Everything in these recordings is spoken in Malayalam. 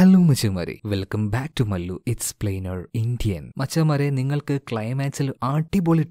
ഹലോ മച്ചമാരെ welcome back to Mallu explainer Indian മച്ചമാരെ നിങ്ങൾക്ക് ക്ലൈമാക്സിൽ അടിപൊളി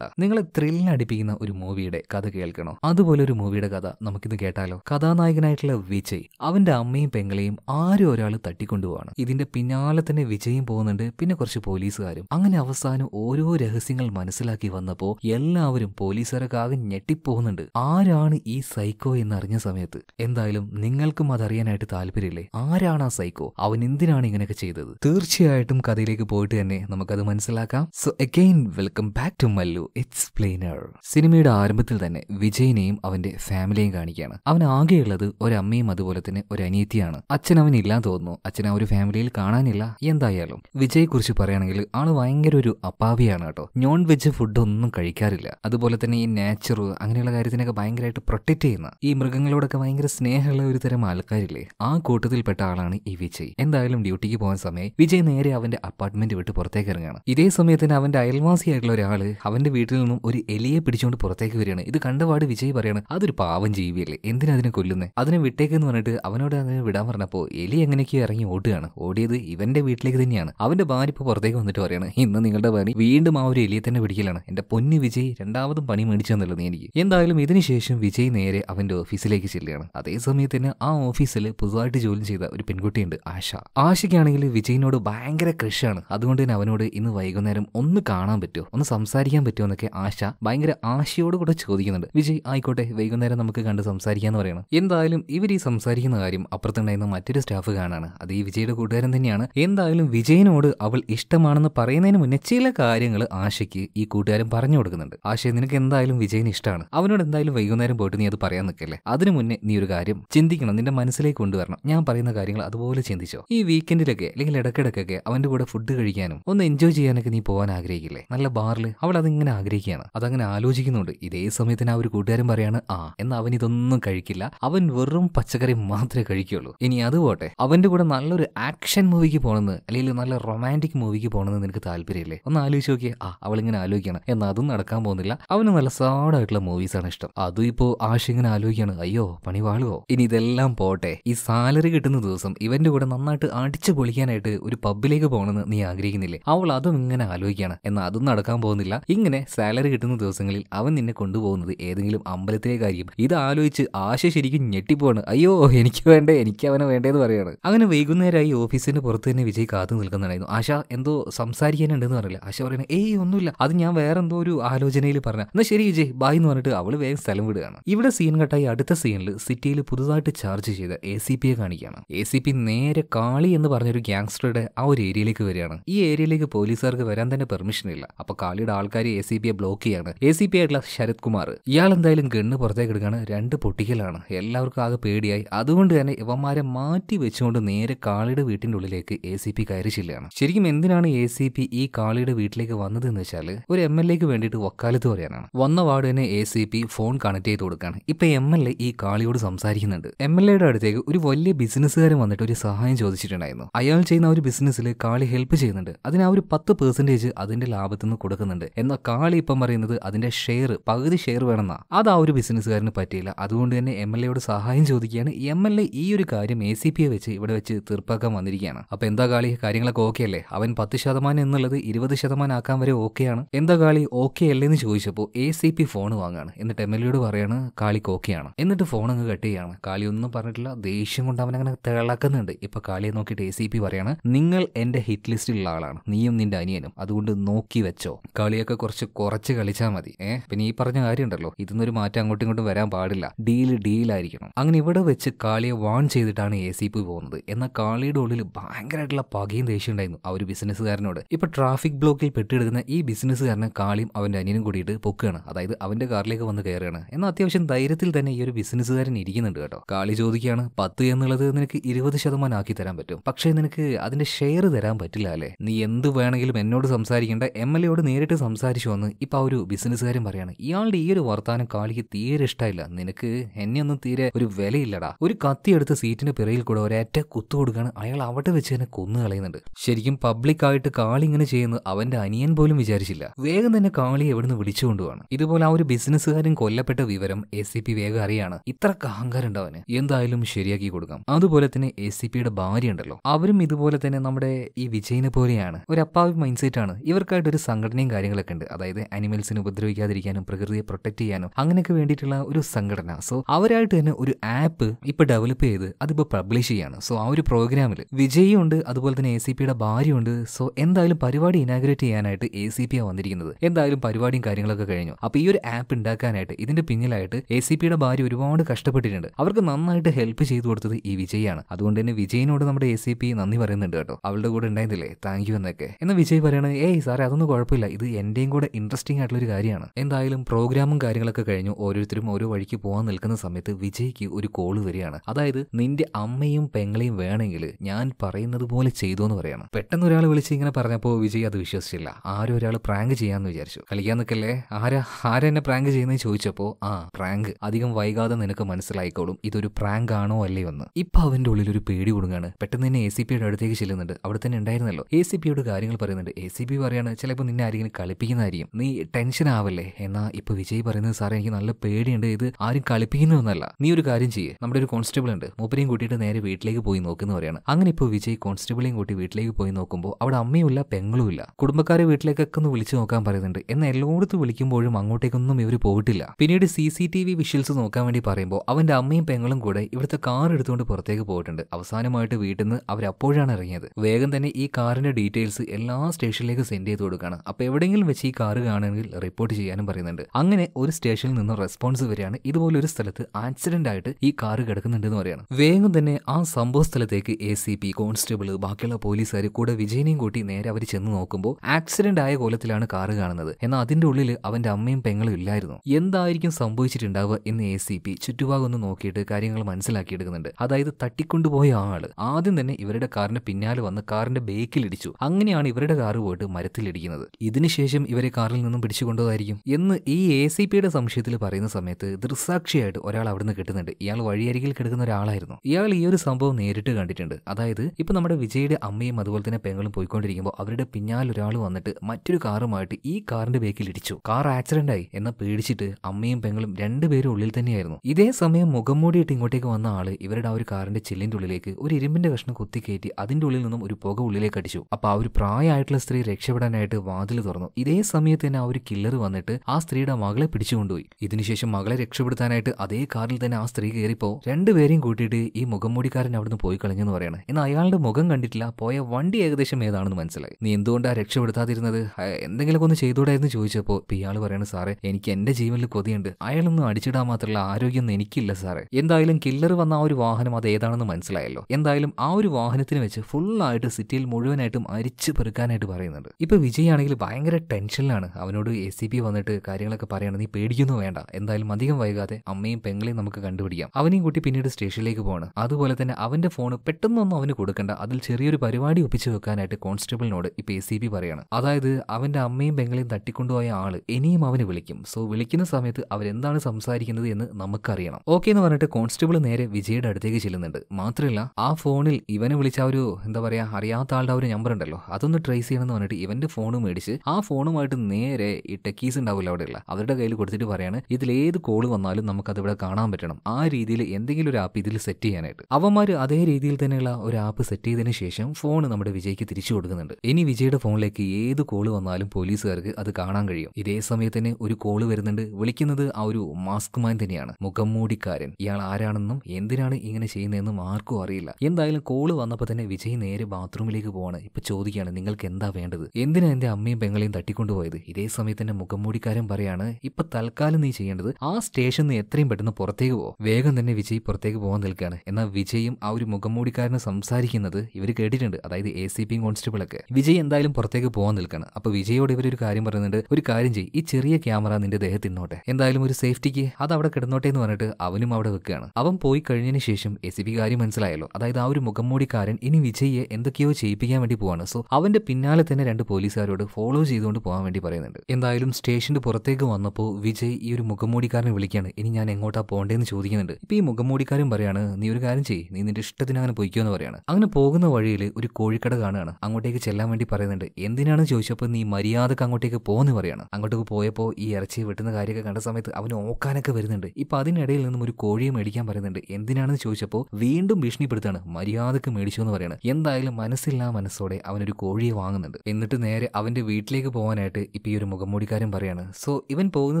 നിങ്ങൾ നിങ്ങളെ അടിപ്പിക്കുന്ന ഒരു മൂവിയുടെ കഥ കേൾക്കണോ അതുപോലെ ഒരു മൂവിയുടെ കഥ നമുക്കിന്ന് കേട്ടാലോ കഥാനായകനായിട്ടുള്ള വിജയ് അവന്റെ അമ്മയും പെങ്ങളെയും ആരും ഒരാൾ തട്ടിക്കൊണ്ടുപോവാണ് ഇതിന്റെ പിന്നാലെ തന്നെ വിജയും പോകുന്നുണ്ട് പിന്നെ കുറച്ച് പോലീസുകാരും അങ്ങനെ അവസാനം ഓരോ രഹസ്യങ്ങൾ മനസ്സിലാക്കി വന്നപ്പോ എല്ലാവരും പോലീസുകാരൊക്കെ ആകെ ഞെട്ടിപ്പോകുന്നുണ്ട് ആരാണ് ഈ സൈക്കോ എന്നറിഞ്ഞ സമയത്ത് എന്തായാലും നിങ്ങൾക്കും അതറിയാനായിട്ട് താല്പര്യമില്ലേ ആരാണ് ആ സൈക്കോ ആയിക്കോ അവൻ എന്തിനാണ് ഇങ്ങനെയൊക്കെ ചെയ്തത് തീർച്ചയായിട്ടും കഥയിലേക്ക് പോയിട്ട് തന്നെ നമുക്കത് മനസ്സിലാക്കാം so again welcome back to Mallu explainer സിനിമയുടെ ആരംഭത്തിൽ തന്നെ വിജയനെയും അവന്റെ ഫാമിലിയെയും കാണിക്കുകയാണ് അവൻ ആകെയുള്ളത് ഒരമ്മയും അതുപോലെ തന്നെ ഒരു അനിയത്തിയാണ് അച്ഛൻ അവൻ അവനില്ലാ തോന്നുന്നു അച്ഛൻ ആ ഒരു ഫാമിലിയിൽ കാണാനില്ല എന്തായാലും വിജയെ കുറിച്ച് പറയുകയാണെങ്കിൽ ആള് ഭയങ്കര ഒരു അപ്പാവിയാണ് കേട്ടോ നോൺ വെജ് ഫുഡ് ഒന്നും കഴിക്കാറില്ല അതുപോലെ തന്നെ ഈ നാച്ചർ അങ്ങനെയുള്ള കാര്യത്തിനൊക്കെ ഭയങ്കരമായിട്ട് പ്രൊട്ടക്ട് ചെയ്യുന്ന ഈ മൃഗങ്ങളോടൊക്കെ ഭയങ്കര സ്നേഹമുള്ള ഒരു തരം ആൾക്കാരില്ലേ ആ കൂട്ടത്തിൽപ്പെട്ട ആളാണ് ഈ ഈ വിജയ് എന്തായാലും ഡ്യൂട്ടിക്ക് പോകാൻ സമയം വിജയ് നേരെ അവന്റെ അപ്പാർട്ട്മെന്റ് വിട്ട് പുറത്തേക്ക് ഇറങ്ങുകയാണ് ഇതേ സമയത്തിന് അവന്റെ അയൽവാസിയായിട്ടുള്ള ഒരാള് അവന്റെ വീട്ടിൽ നിന്നും ഒരു എലിയെ പിടിച്ചുകൊണ്ട് പുറത്തേക്ക് വരികയാണ് ഇത് കണ്ടപാട് വിജയ് പറയാണ് അതൊരു പാവം ജീവിയല്ലേ എന്തിനാ അതിനെ കൊല്ലുന്നത് അതിനെ വിട്ടേക്കെന്ന് പറഞ്ഞിട്ട് അവനോട് അതിനെ വിടാൻ പറഞ്ഞപ്പോൾ എലി എങ്ങനെയൊക്കെയോ ഇറങ്ങി ഓടുകയാണ് ഓടിയത് ഇവന്റെ വീട്ടിലേക്ക് തന്നെയാണ് അവന്റെ ഭാര്യ ഇപ്പോൾ പുറത്തേക്ക് വന്നിട്ട് പറയാണ് ഇന്ന് നിങ്ങളുടെ പണി വീണ്ടും ആ ഒരു എലിയെ തന്നെ പിടിക്കലാണ് എന്റെ പൊന്നു വിജയ് രണ്ടാമതും പണി മേടിച്ചു തന്നുള്ളത് എനിക്ക് എന്തായാലും ഇതിനുശേഷം വിജയ് നേരെ അവന്റെ ഓഫീസിലേക്ക് ചെല്ലുകയാണ് അതേ സമയത്ത് തന്നെ ആ ഓഫീസിൽ പുതുതായിട്ട് ജോലി ചെയ്ത ഒരു പെൺകുട്ടി കൂട്ടുകാരിയുണ്ട് ആശ ആശയ്ക്കാണെങ്കിൽ വിജയിനോട് ഭയങ്കര കൃഷിയാണ് അതുകൊണ്ട് തന്നെ അവനോട് ഇന്ന് വൈകുന്നേരം ഒന്ന് കാണാൻ പറ്റുമോ ഒന്ന് സംസാരിക്കാൻ പറ്റുമോ എന്നൊക്കെ ആശ ഭയങ്കര ആശയോട് കൂടെ ചോദിക്കുന്നുണ്ട് വിജയ് ആയിക്കോട്ടെ വൈകുന്നേരം നമുക്ക് കണ്ട് സംസാരിക്കാന്ന് പറയണം എന്തായാലും ഇവർ ഈ സംസാരിക്കുന്ന കാര്യം അപ്പുറത്തുണ്ടായിരുന്ന മറ്റൊരു സ്റ്റാഫ് കാണാണ് അത് ഈ വിജയുടെ കൂട്ടുകാരൻ തന്നെയാണ് എന്തായാലും വിജയനോട് അവൾ ഇഷ്ടമാണെന്ന് പറയുന്നതിന് മുന്നേ ചില കാര്യങ്ങൾ ആശയ്ക്ക് ഈ കൂട്ടുകാരൻ പറഞ്ഞു കൊടുക്കുന്നുണ്ട് ആശയ നിനക്ക് എന്തായാലും വിജയന് ഇഷ്ടമാണ് അവനോട് എന്തായാലും വൈകുന്നേരം പോയിട്ട് നീ അത് പറയാൻ നിൽക്കല്ലേ അതിനു മുന്നേ നീ ഒരു കാര്യം ചിന്തിക്കണം നിന്റെ മനസ്സിലേക്ക് കൊണ്ടുവരണം ഞാൻ പറയുന്ന കാര്യങ്ങൾ അതുപോലെ പോലെ ചിന്തിച്ചോ ഈ വീക്കെൻഡിലൊക്കെ അല്ലെങ്കിൽ ഇടക്കിടക്കൊക്കെ അവന്റെ കൂടെ ഫുഡ് കഴിക്കാനും ഒന്ന് എൻജോയ് ചെയ്യാനൊക്കെ നീ പോകാൻ ആഗ്രഹിക്കില്ലേ നല്ല ബാറിൽ അവൾ അതിങ്ങനെ ആഗ്രഹിക്കുകയാണ് അതങ്ങനെ ആലോചിക്കുന്നുണ്ട് ഇതേ സമയത്തിന് ആ ഒരു കൂട്ടുകാരൻ പറയാണ് ആ എന്നാൽ അവൻ ഇതൊന്നും കഴിക്കില്ല അവൻ വെറും പച്ചക്കറി മാത്രമേ കഴിക്കുള്ളൂ ഇനി അത് പോട്ടെ അവന്റെ കൂടെ നല്ലൊരു ആക്ഷൻ മൂവിക്ക് പോകണമെന്ന് അല്ലെങ്കിൽ നല്ല റൊമാൻറ്റിക് മൂവിക്ക് പോകണമെന്ന് നിനക്ക് താല്പര്യമില്ലേ ഒന്ന് ആലോചിച്ച് നോക്കിയേ ആ അവൾ ഇങ്ങനെ ആലോചിക്കണം എന്നാൽ അതും നടക്കാൻ പോകുന്നില്ല അവന് നല്ല സാഡായിട്ടുള്ള മൂവീസാണ് ഇഷ്ടം അതും ഇപ്പോൾ ആശ ഇങ്ങനെ ആലോചിക്കുകയാണ് അയ്യോ പണി വാളുവോ ഇനി ഇതെല്ലാം പോട്ടെ ഈ സാലറി കിട്ടുന്ന ദിവസം ഇവൻ ഫ്രണ്ടിന്റെ കൂടെ നന്നായിട്ട് അടിച്ചു പൊളിക്കാനായിട്ട് ഒരു പബ്ബിലേക്ക് പോകണമെന്ന് നീ ആഗ്രഹിക്കുന്നില്ലേ അവൾ അതും ഇങ്ങനെ ആലോചിക്കുകയാണ് എന്നാൽ അതും നടക്കാൻ പോകുന്നില്ല ഇങ്ങനെ സാലറി കിട്ടുന്ന ദിവസങ്ങളിൽ അവൻ നിന്നെ കൊണ്ടുപോകുന്നത് ഏതെങ്കിലും അമ്പലത്തിലേക്കായിരിക്കും ഇത് ആലോചിച്ച് ആശ ശരിക്കും ഞെട്ടിപ്പോണ് അയ്യോ എനിക്ക് വേണ്ടേ എനിക്ക് അവനെ വേണ്ടേന്ന് പറയാണ് അങ്ങനെ വൈകുന്നേരമായി ഓഫീസിന്റെ പുറത്ത് തന്നെ വിജയ് കാത്തു നിൽക്കുന്നുണ്ടായിരുന്നു ആശ എന്തോ സംസാരിക്കാനുണ്ടെന്ന് പറയില്ല ആശ പറയുന്നത് ഏയ് ഒന്നുമില്ല അത് ഞാൻ വേറെന്തോ ഒരു ആലോചനയിൽ പറഞ്ഞ എന്നാൽ ശരി വിജയ് ബായ് എന്ന് പറഞ്ഞിട്ട് അവൾ വേഗം സ്ഥലം വിടുകയാണ് ഇവിടെ സീൻ കട്ടായി അടുത്ത സീനിൽ സിറ്റിയിൽ പുതുതായിട്ട് ചാർജ് ചെയ്ത എ സി പിയെ കാണിക്കുകയാണ് എ സി പി നേരെ കാളി എന്ന് പറഞ്ഞൊരു ഗ്യാങ്സ്റ്ററുടെ ആ ഒരു ഏരിയയിലേക്ക് വരികയാണ് ഈ ഏരിയയിലേക്ക് പോലീസുകാർക്ക് വരാൻ തന്നെ പെർമിഷൻ ഇല്ല അപ്പൊ കാളിയുടെ ആൾക്കാർ എ സി പിയെ ബ്ലോക്ക് ചെയ്യാണ് എ സി പി ആയിട്ടുള്ള ശരത് കുമാർ ഇയാൾ എന്തായാലും ഗണ്ണ് പുറത്തേക്ക് എടുക്കാണ് രണ്ട് പൊട്ടിക്കലാണ് എല്ലാവർക്കും ആകെ പേടിയായി അതുകൊണ്ട് തന്നെ ഇവന്മാരെ മാറ്റി വെച്ചുകൊണ്ട് നേരെ കാളിയുടെ വീട്ടിന്റെ ഉള്ളിലേക്ക് എ സി പി കയറി ചെല്ലുകയാണ് ശരിക്കും എന്തിനാണ് എ സി പി ഈ കാളിയുടെ വീട്ടിലേക്ക് വന്നത് എന്ന് വെച്ചാൽ ഒരു എം എൽ എക്ക് വേണ്ടിയിട്ട് വക്കാലത്ത് പറയാനാണ് വന്ന വാർഡ് തന്നെ A C P phone connect ചെയ്ത് കൊടുക്കുകയാണ് ഇപ്പൊ എം എൽ എ ഈ കാളിയോട് സംസാരിക്കുന്നുണ്ട് എം എൽ എയുടെ അടുത്തേക്ക് ഒരു വലിയ ബിസിനസ്സുകാരൻ വന്നിട്ട് ഒരു സഹായം ചോദിച്ചിട്ടുണ്ടായിരുന്നു അയാൾ ചെയ്യുന്ന ഒരു ബിസിനസ്സിൽ കാളി ഹെൽപ്പ് ചെയ്യുന്നുണ്ട് അതിന് ആ ഒരു പത്ത് പെർസെൻറ്റേജ് അതിന്റെ ലാഭത്തിൽ നിന്ന് കൊടുക്കുന്നുണ്ട് എന്നാൽ കാളി ഇപ്പം പറയുന്നത് അതിന്റെ ഷെയർ പകുതി ഷെയർ വേണമെന്നാ അത് ആ ഒരു ബിസിനസ്സുകാരന് പറ്റിയില്ല അതുകൊണ്ട് തന്നെ എം എൽ എയോട് സഹായം ചോദിക്കുകയാണ് എം എൽ എ ഈ ഒരു കാര്യം എ സി പിയെ വെച്ച് ഇവിടെ വെച്ച് തീർപ്പാക്കാൻ വന്നിരിക്കുകയാണ് അപ്പൊ എന്താ കാളി കാര്യങ്ങളൊക്കെ ഓക്കെ അല്ലേ അവൻ പത്ത് ശതമാനം എന്നുള്ളത് ഇരുപത് ശതമാനം ആക്കാൻ വരെ ഓക്കെയാണ് എന്താ കാളി ഓക്കെ അല്ലേന്ന് ചോദിച്ചപ്പോൾ എ സി പി ഫോൺ വാങ്ങാണ് എന്നിട്ട് എം എൽ എയോട് പറയാണ് കാളിക്ക് ഓക്കെയാണ് എന്നിട്ട് ഫോൺ അങ്ങ് കട്ട് ചെയ്യാണ് കാളി ഒന്നും പറഞ്ഞിട്ടില്ല ദേഷ്യം കൊണ്ട് അവൻ അങ്ങനെ തിളക്കുന്നുണ്ട് പറയുന്നുണ്ട് ഇപ്പൊ കാളിയെ നോക്കിയിട്ട് എ സി പി പറയാണ് നിങ്ങൾ എന്റെ ഹിറ്റ് ലിസ്റ്റിലുള്ള ആളാണ് നീയും നിന്റെ അനിയനും അതുകൊണ്ട് നോക്കി വെച്ചോ കളിയൊക്കെ കുറച്ച് കുറച്ച് കളിച്ചാൽ മതി ഏഹ് പിന്നെ ഈ പറഞ്ഞ കാര്യം ഉണ്ടല്ലോ ഇതൊന്നൊരു മാറ്റം അങ്ങോട്ടും ഇങ്ങോട്ടും വരാൻ പാടില്ല ഡീല് ഡീലായിരിക്കണം അങ്ങനെ ഇവിടെ വെച്ച് കാളിയെ വാൺ ചെയ്തിട്ടാണ് എ സി പി പോകുന്നത് എന്നാൽ കാളിയുടെ ഉള്ളിൽ ഭയങ്കരമായിട്ടുള്ള പകയും ദേഷ്യം ഉണ്ടായിരുന്നു ആ ഒരു ബിസിനസ്സുകാരനോട് ഇപ്പൊ ട്രാഫിക് ബ്ലോക്കിൽ പെട്ടിടുന്ന ഈ ബിസിനസ്സുകാരനെ കാളിയും അവന്റെ അനിയനും കൂടിയിട്ട് പൊക്കുകയാണ് അതായത് അവന്റെ കാറിലേക്ക് വന്ന് കയറുകയാണ് എന്നാൽ അത്യാവശ്യം ധൈര്യത്തിൽ തന്നെ ഈ ഒരു ബിസിനസ്സുകാരൻ ഇരിക്കുന്നുണ്ട് കേട്ടോ കാളി ചോദിക്കുകയാണ് പത്ത് എന്നുള്ളത് നിനക്ക് ഇരുപത് ശതമാനം ചെയർമാനാക്കി തരാൻ പറ്റും പക്ഷേ നിനക്ക് അതിന്റെ ഷെയർ തരാൻ പറ്റില്ല അല്ലേ നീ എന്ത് വേണമെങ്കിലും എന്നോട് സംസാരിക്കേണ്ട എം എൽ എയോട് നേരിട്ട് സംസാരിച്ചു വന്ന് ഇപ്പം ആ ഒരു ബിസിനസ്സുകാരൻ പറയാണ് ഇയാളുടെ ഈ ഒരു വർത്താനം കാളിക്ക് തീരെ ഇഷ്ടമില്ല നിനക്ക് എന്നെയൊന്നും തീരെ ഒരു വിലയില്ലടാ ഒരു കത്തി എടുത്ത് സീറ്റിന്റെ പിറയിൽ കൂടെ ഒരേറ്റ കുത്തു കൊടുക്കാണ് അയാൾ അവിടെ വെച്ച് തന്നെ കൊന്നു കളയുന്നുണ്ട് ശരിക്കും പബ്ലിക്കായിട്ട് കാളി ഇങ്ങനെ ചെയ്യുന്നു അവന്റെ അനിയൻ പോലും വിചാരിച്ചില്ല വേഗം തന്നെ കാളി എവിടുന്ന് വിളിച്ചുകൊണ്ടുവാണ് ഇതുപോലെ ആ ഒരു ബിസിനസ്സുകാരൻ കൊല്ലപ്പെട്ട വിവരം പി വേഗം അറിയാണ് ഇത്ര അഹങ്കാരം ഉണ്ടാവന് എന്തായാലും ശരിയാക്കി കൊടുക്കാം അതുപോലെ തന്നെ സി ജിപിയുടെ ഭാര്യ ഉണ്ടല്ലോ അവരും ഇതുപോലെ തന്നെ നമ്മുടെ ഈ വിജയിനെ പോലെയാണ് ഒരു അപ്പാവി മൈൻഡ് സെറ്റ് ആണ് ഇവർക്കായിട്ട് ഒരു സംഘടനയും കാര്യങ്ങളൊക്കെ ഉണ്ട് അതായത് അനിമൽസിനെ ഉപദ്രവിക്കാതിരിക്കാനും പ്രകൃതിയെ പ്രൊട്ടക്ട് ചെയ്യാനും അങ്ങനെയൊക്കെ വേണ്ടിയിട്ടുള്ള ഒരു സംഘടന സോ അവരായിട്ട് തന്നെ ഒരു ആപ്പ് ഇപ്പൊ ഡെവലപ്പ് ചെയ്ത് അതിപ്പോൾ പബ്ലിഷ് ചെയ്യാണ് സോ ആ ഒരു പ്രോഗ്രാമിൽ വിജയും ഉണ്ട് അതുപോലെ തന്നെ എ സി പിയുടെ ഭാര്യ ഉണ്ട് സോ എന്തായാലും പരിപാടി ഇനാഗ്രേറ്റ് ചെയ്യാനായിട്ട് എ സി ആ വന്നിരിക്കുന്നത് എന്തായാലും പരിപാടിയും കാര്യങ്ങളൊക്കെ കഴിഞ്ഞു അപ്പോൾ ഈ ഒരു ആപ്പ് ഉണ്ടാക്കാനായിട്ട് ഇതിന്റെ പിന്നിലായിട്ട് എ സി പിയുടെ ഭാര്യ ഒരുപാട് കഷ്ടപ്പെട്ടിട്ടുണ്ട് അവർക്ക് നന്നായിട്ട് ഹെൽപ്പ് ചെയ്തു കൊടുത്തത് ഈ വിജയാണ് അതുകൊണ്ട് തന്നെ പിന്നെ വിജയിനോട് നമ്മുടെ എ സി പി നന്ദി പറയുന്നുണ്ട് കേട്ടോ അവളുടെ കൂടെ ഉണ്ടായിരുന്നില്ലേ താങ്ക് യു എന്നൊക്കെ എന്നാൽ വിജയ് പറയണ ഏയ് സാറേ അതൊന്നും കുഴപ്പമില്ല ഇത് എന്റെയും കൂടെ ഇൻട്രസ്റ്റിംഗ് ആയിട്ടുള്ള ഒരു കാര്യമാണ് എന്തായാലും പ്രോഗ്രാമും കാര്യങ്ങളൊക്കെ കഴിഞ്ഞു ഓരോരുത്തരും ഓരോ വഴിക്ക് പോകാൻ നിൽക്കുന്ന സമയത്ത് വിജയ്ക്ക് ഒരു കോള് വരികയാണ് അതായത് നിന്റെ അമ്മയും പെങ്ങളെയും വേണമെങ്കിൽ ഞാൻ പറയുന്നത് പോലെ ചെയ്തു എന്ന് പറയണം പെട്ടെന്ന് ഒരാൾ വിളിച്ച് ഇങ്ങനെ പറഞ്ഞപ്പോൾ വിജയ് അത് വിശ്വസിച്ചില്ല ആരും ഒരാൾ പ്രാങ്ക് ചെയ്യാന്ന് വിചാരിച്ചു കളിക്കാൻ നിൽക്കല്ലേ ആരാ ആരെന്നെ പ്രാങ്ക് ചെയ്യുന്നത് ചോദിച്ചപ്പോൾ ആ പ്രാങ്ക് അധികം വൈകാതെ നിനക്ക് മനസ്സിലായിക്കോളും ഇതൊരു പ്രാങ്ക് ആണോ അല്ലേ എന്ന് ഇപ്പൊ അവന്റെ ഉള്ളിൽ ഒരു പേടി പേടി കൊടുങ്ങാണ് പെട്ടെന്ന് തന്നെ എ സി പിയുടെ അടുത്തേക്ക് ചെല്ലുന്നുണ്ട് അവിടെ തന്നെ ഉണ്ടായിരുന്നല്ലോ എ സി പിയോട് കാര്യങ്ങൾ പറയുന്നുണ്ട് എ സി പി പറയാണ് ചിലപ്പോൾ നിന്നെ ആരെങ്കിലും കളിപ്പിക്കുന്നതായിരിക്കും നീ ടെൻഷൻ ആവല്ലേ എന്നാ ഇപ്പൊ വിജയ് പറയുന്നത് സാറേ എനിക്ക് നല്ല പേടിയുണ്ട് ഇത് ആരും കളിപ്പിക്കുന്നതൊന്നല്ല നീ ഒരു കാര്യം ചെയ്യേ നമ്മുടെ ഒരു കോൺസ്റ്റബിൾ ഉണ്ട് മൂപ്പരെയും കൂട്ടിയിട്ട് നേരെ വീട്ടിലേക്ക് പോയി നോക്കുന്നു പറയാണ് അങ്ങനെ ഇപ്പോൾ വിജയ് കോൺസ്റ്റബിളെയും കൂട്ടി വീട്ടിലേക്ക് പോയി നോക്കുമ്പോൾ അവിടെ അമ്മയുമില്ല പെങ്ങളുമില്ല കുടുംബക്കാരെ വീട്ടിലേക്കൊക്കെ ഒന്ന് വിളിച്ചു നോക്കാൻ പറയുന്നുണ്ട് എന്നാൽ എല്ലായിടത്തും വിളിക്കുമ്പോഴും അങ്ങോട്ടേക്കൊന്നും ഇവർ പോയിട്ടില്ല പിന്നീട് C C T V visuals നോക്കാൻ വേണ്ടി പറയുമ്പോൾ അവന്റെ അമ്മയും പെങ്ങളും കൂടെ ഇവിടുത്തെ കാർ എടുത്തുകൊണ്ട് പുറത്തേക്ക് പോയിട്ടുണ്ട് അവസാനം അവസാനമായിട്ട് വീട്ടിൽ നിന്ന് അവരപ്പോഴാണ് ഇറങ്ങിയത് വേഗം തന്നെ ഈ കാറിന്റെ ഡീറ്റെയിൽസ് എല്ലാ സ്റ്റേഷനിലേക്ക് സെൻഡ് ചെയ്ത് കൊടുക്കുകയാണ് അപ്പോൾ എവിടെയെങ്കിലും വെച്ച് ഈ കാറ് കാണുകയാണെങ്കിൽ റിപ്പോർട്ട് ചെയ്യാനും പറയുന്നുണ്ട് അങ്ങനെ ഒരു സ്റ്റേഷനിൽ നിന്ന് റെസ്പോൺസ് വരികയാണ് ഒരു സ്ഥലത്ത് ആക്സിഡന്റ് ആയിട്ട് ഈ കാറ് കിടക്കുന്നുണ്ടെന്ന് പറയുന്നത് വേഗം തന്നെ ആ സംഭവ സ്ഥലത്തേക്ക് എ സി പി കോൺസ്റ്റബിൾ ബാക്കിയുള്ള പോലീസുകാർ കൂടെ വിജയനെയും കൂട്ടി നേരെ അവർ ചെന്ന് നോക്കുമ്പോൾ ആക്സിഡന്റ് ആയ കോലത്തിലാണ് കാറ് കാണുന്നത് എന്നാൽ അതിന്റെ ഉള്ളിൽ അവന്റെ അമ്മയും പെങ്ങളും ഇല്ലായിരുന്നു എന്തായിരിക്കും സംഭവിച്ചിട്ടുണ്ടാവുക എന്ന് എ സി പി ചുറ്റുഭാഗം നോക്കിയിട്ട് കാര്യങ്ങൾ മനസ്സിലാക്കിയെടുക്കുന്നുണ്ട് അതായത് തട്ടിക്കൊണ്ടുപോയ ആള് ആദ്യം തന്നെ ഇവരുടെ കാറിന്റെ പിന്നാലെ വന്ന് കാറിന്റെ ബേക്കിലിടിച്ചു അങ്ങനെയാണ് ഇവരുടെ കാറ് പോയിട്ട് മരത്തിലിടിക്കുന്നത് ഇതിനുശേഷം ഇവരെ കാറിൽ നിന്നും പിടിച്ചുകൊണ്ടതായിരിക്കും എന്ന് ഈ എ സി പിയുടെ സംശയത്തിൽ പറയുന്ന സമയത്ത് ദൃസാക്ഷിയായിട്ട് ഒരാൾ അവിടുന്ന് കിട്ടുന്നുണ്ട് ഇയാൾ വഴിയരികിൽ കിടക്കുന്ന ഒരാളായിരുന്നു ഇയാൾ ഈ ഒരു സംഭവം നേരിട്ട് കണ്ടിട്ടുണ്ട് അതായത് ഇപ്പൊ നമ്മുടെ വിജയുടെ അമ്മയും അതുപോലെ തന്നെ പെങ്ങളും പോയിക്കൊണ്ടിരിക്കുമ്പോൾ അവരുടെ പിന്നാലെ ഒരാൾ വന്നിട്ട് മറ്റൊരു കാറുമായിട്ട് ഈ കാറിന്റെ ബേക്കിൽ ഇടിച്ചു കാർ ആക്സിഡന്റ് ആയി എന്ന പേടിച്ചിട്ട് അമ്മയും പെങ്ങളും രണ്ടുപേരും ഉള്ളിൽ തന്നെയായിരുന്നു ഇതേ സമയം മുഖം മൂടിയിട്ട് ഇങ്ങോട്ടേക്ക് വന്ന ആള് ഇവരുടെ ആ ഒരു കാറിന്റെ ചില്ലിന്റെ ഉള്ളിലേക്ക് ഒരു ഇരുമ്പിന്റെ കഷ്ണം കുത്തിക്കയറ്റി അതിന്റെ ഉള്ളിൽ നിന്നും ഒരു പുക ഉള്ളിലേക്ക് അടിച്ചു അപ്പോൾ ആ ഒരു പ്രായമായിട്ടുള്ള സ്ത്രീ രക്ഷപ്പെടാനായിട്ട് വാതിൽ തുറന്നു ഇതേ സമയത്ത് തന്നെ ആ ഒരു കില്ലർ വന്നിട്ട് ആ സ്ത്രീയുടെ മകളെ പിടിച്ചുകൊണ്ടുപോയി ഇതിനുശേഷം മകളെ രക്ഷപ്പെടുത്താനായിട്ട് അതേ കാറിൽ തന്നെ ആ സ്ത്രീ കയറിപ്പോ രണ്ടുപേരെയും കൂട്ടിയിട്ട് ഈ മുഖംമൂടിക്കാരൻ അവിടുന്ന് പോയി കളഞ്ഞു എന്ന് പറയണേ എന്നാൽ അയാളുടെ മുഖം കണ്ടിട്ടില്ല പോയ വണ്ടി ഏകദേശം ഏതാണെന്ന് മനസ്സിലായി നീ എന്തുകൊണ്ടാണ് രക്ഷപ്പെടുത്താതിരുന്നത് എന്തെങ്കിലുമൊക്കെ ഒന്ന് ചെയ്തോടായിരുന്നു ചോദിച്ചപ്പോൾ ഇപ്പം ഇയാൾ പറയണ സാറേ എനിക്ക് എന്റെ ജീവനിൽ കൊതിയുണ്ട് അയാളൊന്നും അടിച്ചിടാൻ മാത്രമല്ല ആരോഗ്യമൊന്നും എനിക്കില്ല സാറേ എന്തായാലും കില്ലർ വന്ന ആ ഒരു വാഹനം അത് ഏതാണെന്ന് മനസ്സിലായല്ലോ കേട്ടോ എന്തായാലും ആ ഒരു വാഹനത്തിന് വെച്ച് ഫുള്ളായിട്ട് സിറ്റിയിൽ മുഴുവനായിട്ടും അരിച്ച് പെറുക്കാനായിട്ട് പറയുന്നുണ്ട് ഇപ്പൊ വിജയ് ആണെങ്കിൽ ഭയങ്കര ടെൻഷനിലാണ് അവനോട് എ സി പി വന്നിട്ട് കാര്യങ്ങളൊക്കെ പറയണം നീ പേടിക്കുന്നു വേണ്ട എന്തായാലും അധികം വൈകാതെ അമ്മയും പെങ്ങളെയും നമുക്ക് കണ്ടുപിടിക്കാം അവനെയും കുട്ടി പിന്നീട് സ്റ്റേഷനിലേക്ക് പോകണം അതുപോലെ തന്നെ അവന്റെ ഫോൺ പെട്ടെന്നൊന്നും അവന് കൊടുക്കണ്ട അതിൽ ചെറിയൊരു പരിപാടി ഒപ്പിച്ചു വെക്കാനായിട്ട് കോൺസ്റ്റബിളിനോട് ഇപ്പൊ എ സി പി പറയണം അതായത് അവന്റെ അമ്മയും പെങ്ങളെയും തട്ടിക്കൊണ്ടുപോയ ആള് ഇനിയും അവന് വിളിക്കും സോ വിളിക്കുന്ന സമയത്ത് അവരെന്താണ് സംസാരിക്കുന്നത് എന്ന് നമുക്കറിയണം ഓക്കെ എന്ന് പറഞ്ഞിട്ട് കോൺസ്റ്റബിൾ നേരെ വിജയുടെ അടുത്തേക്ക് ചെല്ലുന്നുണ്ട് മാത്രമല്ല ആ ഫോണിൽ ഇവനെ വിളിച്ച ഒരു എന്താ പറയുക അറിയാത്ത ആളുടെ ഒരു നമ്പർ ഉണ്ടല്ലോ അതൊന്ന് ട്രേസ് ചെയ്യണമെന്ന് പറഞ്ഞിട്ട് ഇവന്റെ ഫോൺ മേടിച്ച് ആ ഫോണുമായിട്ട് നേരെ ഈ ടെക്കീസ് ഉണ്ടാവില്ല അവിടെയുള്ള അവരുടെ കയ്യിൽ കൊടുത്തിട്ട് പറയാണ് ഇതിൽ ഏത് കോൾ വന്നാലും നമുക്ക് ഇവിടെ കാണാൻ പറ്റണം ആ രീതിയിൽ എന്തെങ്കിലും ഒരു ആപ്പ് ഇതിൽ സെറ്റ് ചെയ്യാനായിട്ട് അവന്മാർ അതേ രീതിയിൽ തന്നെയുള്ള ഒരു ആപ്പ് സെറ്റ് ചെയ്തതിന് ശേഷം ഫോൺ നമ്മുടെ വിജയ്ക്ക് തിരിച്ചു കൊടുക്കുന്നുണ്ട് ഇനി വിജയുടെ ഫോണിലേക്ക് ഏത് കോൾ വന്നാലും പോലീസുകാർക്ക് അത് കാണാൻ കഴിയും ഇതേ സമയത്തിന് ഒരു കോൾ വരുന്നുണ്ട് വിളിക്കുന്നത് ആ ഒരു മാസ്ക് മാൻ തന്നെയാണ് മുഖം മൂടിക്കാരൻ ഇയാൾ ആരാണെന്നും എന്തിനാണ് ഇങ്ങനെ ചെയ്യുന്നതെന്നും ആർക്കും അറിയില്ല അറിയില്ല എന്തായാലും കോള് വന്നപ്പോൾ തന്നെ വിജയ് നേരെ ബാത്റൂമിലേക്ക് പോവാണ് ഇപ്പൊ ചോദിക്കുകയാണ് നിങ്ങൾക്ക് എന്താ വേണ്ടത് എന്തിനാ എന്റെ അമ്മയും പെങ്ങളെയും തട്ടിക്കൊണ്ടുപോയത് ഇതേ സമയത്ത് തന്നെ മുഖംമൂടിക്കാരൻ പറയാണ് ഇപ്പൊ തൽക്കാലം നീ ചെയ്യേണ്ടത് ആ സ്റ്റേഷനിൽ നിന്ന് എത്രയും പെട്ടെന്ന് പുറത്തേക്ക് പോകും വേഗം തന്നെ വിജയ് പുറത്തേക്ക് പോകാൻ നിൽക്കുകയാണ് എന്നാൽ വിജയും ആ ഒരു മുഖംമൂടിക്കാരന് സംസാരിക്കുന്നത് ഇവർ കേട്ടിട്ടുണ്ട് അതായത് എ സി പി കോൺസ്റ്റബിൾ ഒക്കെ വിജയ് എന്തായാലും പുറത്തേക്ക് പോകാൻ നിൽക്കണം അപ്പോൾ വിജയോട് ഇവരൊരു കാര്യം പറയുന്നുണ്ട് ഒരു കാര്യം ചെയ്യും ഈ ചെറിയ ക്യാമറ നിന്റെ ദേഹത്ത് ഇന്നോട്ടെ എന്തായാലും ഒരു സേഫ്റ്റിക്ക് അത് അവിടെ കിടന്നോട്ടെ എന്ന് പറഞ്ഞിട്ട് അവനും അവിടെ വെക്കുകയാണ് അവൻ പോയി കഴിഞ്ഞതിന് ശേഷം എ സി പി കാര്യം ഉണ്ടല്ലോ അതായത് ആ ഒരു മുഖംമൂടിക്കാരൻ ഇനി വിജയ്യെ എന്തൊക്കെയോ ചെയ്യിപ്പിക്കാൻ വേണ്ടി പോവാണ് സോ അവന്റെ പിന്നാലെ തന്നെ രണ്ട് പോലീസുകാരോട് ഫോളോ ചെയ്തുകൊണ്ട് പോകാൻ വേണ്ടി പറയുന്നുണ്ട് എന്തായാലും സ്റ്റേഷന്റെ പുറത്തേക്ക് വന്നപ്പോൾ വിജയ് ഈ ഒരു മുഖംമൂടിക്കാരനെ വിളിക്കുകയാണ് ഇനി ഞാൻ എങ്ങോട്ടാ പോകേണ്ടതെന്ന് ചോദിക്കുന്നുണ്ട് ഇപ്പൊ ഈ മുഖംമൂടിക്കാരൻ പറയാണ് നീ ഒരു കാര്യം ചെയ്യ് നീ നിന്റെ ഇഷ്ടത്തിന് അങ്ങനെ പോയിക്കോ എന്ന് പറയാണ് അങ്ങനെ പോകുന്ന വഴിയിൽ ഒരു കോഴിക്കട കാണുകയാണ് അങ്ങോട്ടേക്ക് ചെല്ലാൻ വേണ്ടി പറയുന്നുണ്ട് എന്തിനാണെന്ന് ചോദിച്ചപ്പോൾ നീ മര്യാദക്ക് അങ്ങോട്ടേക്ക് പോകുന്ന പറയാണ് അങ്ങോട്ടേക്ക് പോയപ്പോൾ ഈ ഇറച്ചി വെട്ടുന്ന കാര്യമൊക്കെ കണ്ട സമയത്ത് അവന് ഓക്കാനൊക്കെ വരുന്നുണ്ട് ഇപ്പൊ അതിനിടയിൽ നിന്നും ഒരു കോഴിയെ മേടിക്കാൻ പറയുന്നുണ്ട് എന്തിനാണെന്ന് ചോദിച്ചപ്പോൾ വീണ്ടും ഭീഷണി പരിചയപ്പെടുത്താണ് മര്യാദക്ക് മേടിച്ചു എന്ന് പറയുന്നത് എന്തായാലും മനസ്സില്ലാ മനസ്സോടെ അവനൊരു കോഴിയെ വാങ്ങുന്നുണ്ട് എന്നിട്ട് നേരെ അവന്റെ വീട്ടിലേക്ക് പോകാനായിട്ട് ഇപ്പൊ ഈ ഒരു മുഖംമൂടിക്കാരൻ പറയാണ് സോ ഇവൻ പോകുന്ന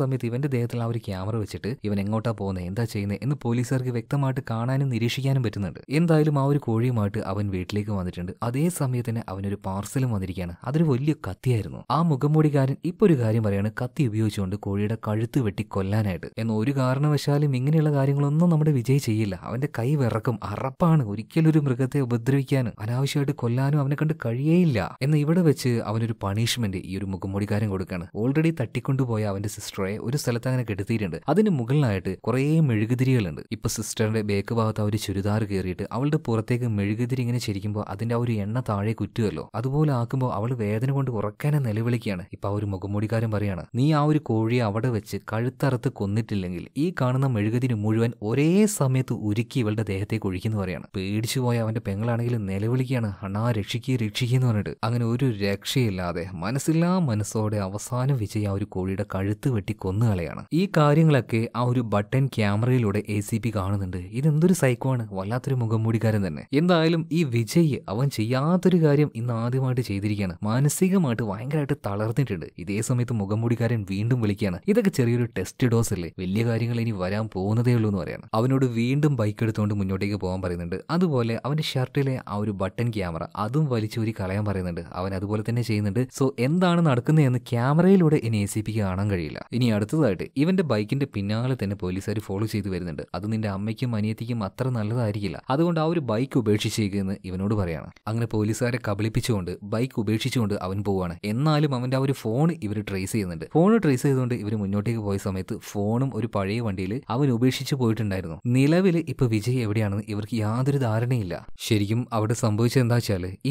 സമയത്ത് ഇവന്റെ ദേഹത്തിൽ ആ ഒരു ക്യാമറ വെച്ചിട്ട് ഇവൻ എങ്ങോട്ടാ പോകുന്നത് എന്താ ചെയ്യുന്നത് എന്ന് പോലീസുകാർക്ക് വ്യക്തമായിട്ട് കാണാനും നിരീക്ഷിക്കാനും പറ്റുന്നുണ്ട് എന്തായാലും ആ ഒരു കോഴിയുമായിട്ട് അവൻ വീട്ടിലേക്ക് വന്നിട്ടുണ്ട് അതേ സമയത്ത് തന്നെ അവനൊരു പാർസലും വന്നിരിക്കുകയാണ് അതൊരു വലിയ കത്തിയായിരുന്നു ആ മുഖംമൂടിക്കാരൻ ഇപ്പൊ ഒരു കാര്യം പറയാണ് കത്തി ഉപയോഗിച്ചുകൊണ്ട് കോഴിയുടെ കഴുത്ത് വെട്ടി കൊല്ലാനായിട്ട് എന്ന ഒരു കാരണവശാലും ഇങ്ങനെയുള്ള കാര്യങ്ങളൊന്നും നമ്മുടെ വിജയ് ചെയ്യില്ല അവന്റെ കൈ വിറക്കും അറപ്പാണ് പാവമാണ് ഒരിക്കലൊരു മൃഗത്തെ ഉപദ്രവിക്കാനും അനാവശ്യമായിട്ട് കൊല്ലാനും അവനെ കണ്ട് കഴിയേയില്ല എന്ന് ഇവിടെ വെച്ച് അവനൊരു പണിഷ്മെന്റ് ഈ ഒരു മുഖംമൂടിക്കാരൻ കൊടുക്കാണ് ഓൾറെഡി തട്ടിക്കൊണ്ടുപോയ അവന്റെ സിസ്റ്ററെ ഒരു സ്ഥലത്ത് അങ്ങനെ കെടുത്തിയിട്ടുണ്ട് അതിന് മുകളിലായിട്ട് കുറേ മെഴുകുതിരികളുണ്ട് ഇപ്പൊ സിസ്റ്ററിന്റെ ബേക്ക് ഭാഗത്ത് ആ ഒരു ചുരിദാർ കയറിയിട്ട് അവളുടെ പുറത്തേക്ക് മെഴുകുതിരി ഇങ്ങനെ ചിരിക്കുമ്പോൾ അതിന്റെ ആ ഒരു എണ്ണ താഴെ കുറ്റുമല്ലോ അതുപോലെ ആക്കുമ്പോൾ അവൾ വേദന കൊണ്ട് ഉറക്കാനെ നിലവിളിക്കുകയാണ് ഇപ്പൊ ആ ഒരു മുഖംമൂടിക്കാരൻ പറയാണ് നീ ആ ഒരു കോഴിയെ അവിടെ വെച്ച് കഴുത്തറുത്ത് കൊന്നിട്ടില്ലെങ്കിൽ ഈ കാണുന്ന മെഴുകുതിരി മുഴുവൻ ഒരേ സമയത്ത് ഉരുക്കി ഇവളുടെ ദേഹത്തേക്ക് ഒഴിക്കുന്നു പറയാണ് നിൽക്കുകയാണ് പേടിച്ചു പോയ അവന്റെ പെങ്ങളാണെങ്കിലും നിലവിളിക്കുകയാണ് അണ്ണാ രക്ഷിക്കുക രക്ഷിക്കുക എന്ന് പറഞ്ഞിട്ട് അങ്ങനെ ഒരു രക്ഷയില്ലാതെ മനസ്സില്ലാ മനസ്സോടെ അവസാനം വിജയ് ആ ഒരു കോഴിയുടെ കഴുത്ത് വെട്ടി കൊന്നുകളയാണ് ഈ കാര്യങ്ങളൊക്കെ ആ ഒരു ബട്ടൺ ക്യാമറയിലൂടെ എ സി പി കാണുന്നുണ്ട് ഇതെന്തൊരു സൈക്കോ ആണ് വല്ലാത്തൊരു മുഖംമൂടിക്കാരൻ തന്നെ എന്തായാലും ഈ വിജയ് അവൻ ചെയ്യാത്തൊരു കാര്യം ഇന്ന് ആദ്യമായിട്ട് ചെയ്തിരിക്കുകയാണ് മാനസികമായിട്ട് ഭയങ്കരമായിട്ട് തളർന്നിട്ടുണ്ട് ഇതേ സമയത്ത് മുഖംമൂടിക്കാരൻ വീണ്ടും വിളിക്കുകയാണ് ഇതൊക്കെ ചെറിയൊരു ടെസ്റ്റ് ഡോസ് അല്ലേ വലിയ കാര്യങ്ങൾ ഇനി വരാൻ പോകുന്നതേ ഉള്ളൂ എന്ന് പറയാണ് അവനോട് വീണ്ടും ബൈക്ക് എടുത്തുകൊണ്ട് മുന്നോട്ടേക്ക് പോകാൻ പറയുന്നുണ്ട് പറയുന്നുണ്ട് അതുപോലെ അവൻ്റെ ഷർട്ടിലെ ആ ഒരു ബട്ടൺ ക്യാമറ അതും വലിച്ചൂരി കളയാൻ പറയുന്നുണ്ട് അവൻ അതുപോലെ തന്നെ ചെയ്യുന്നുണ്ട് സോ എന്താണ് നടക്കുന്നതെന്ന് ക്യാമറയിലൂടെ ഇനി എ സി പിക്ക് കാണാൻ കഴിയില്ല ഇനി അടുത്തതായിട്ട് ഇവന്റെ ബൈക്കിന്റെ പിന്നാലെ തന്നെ പോലീസുകാർ ഫോളോ ചെയ്തു വരുന്നുണ്ട് അത് നിന്റെ അമ്മയ്ക്കും അനിയത്തിക്കും അത്ര നല്ലതായിരിക്കില്ല അതുകൊണ്ട് ആ ഒരു ബൈക്ക് ഉപേക്ഷിച്ചേക്കുമെന്ന് ഇവനോട് പറയാണ് അങ്ങനെ പോലീസുകാരെ കബളിപ്പിച്ചുകൊണ്ട് ബൈക്ക് ഉപേക്ഷിച്ചുകൊണ്ട് അവൻ പോവാണ് എന്നാലും അവന്റെ ആ ഒരു ഫോൺ ഇവർ ട്രേസ് ചെയ്യുന്നുണ്ട് ഫോൺ ട്രേസ് ചെയ്തുകൊണ്ട് ഇവർ മുന്നോട്ടേക്ക് പോയ സമയത്ത് ഫോണും ഒരു പഴയ വണ്ടിയിൽ അവൻ ഉപേക്ഷിച്ചു പോയിട്ടുണ്ടായിരുന്നു നിലവിൽ ഇപ്പൊ വിജയ് എവിടെയാണെന്ന് ഇവർക്ക് യാതൊരു യാതൊരു ധാരണയില്ല ശരിക്കും അവിടെ സംഭവിച്ചത് എന്താ വെച്ചാൽ ഈ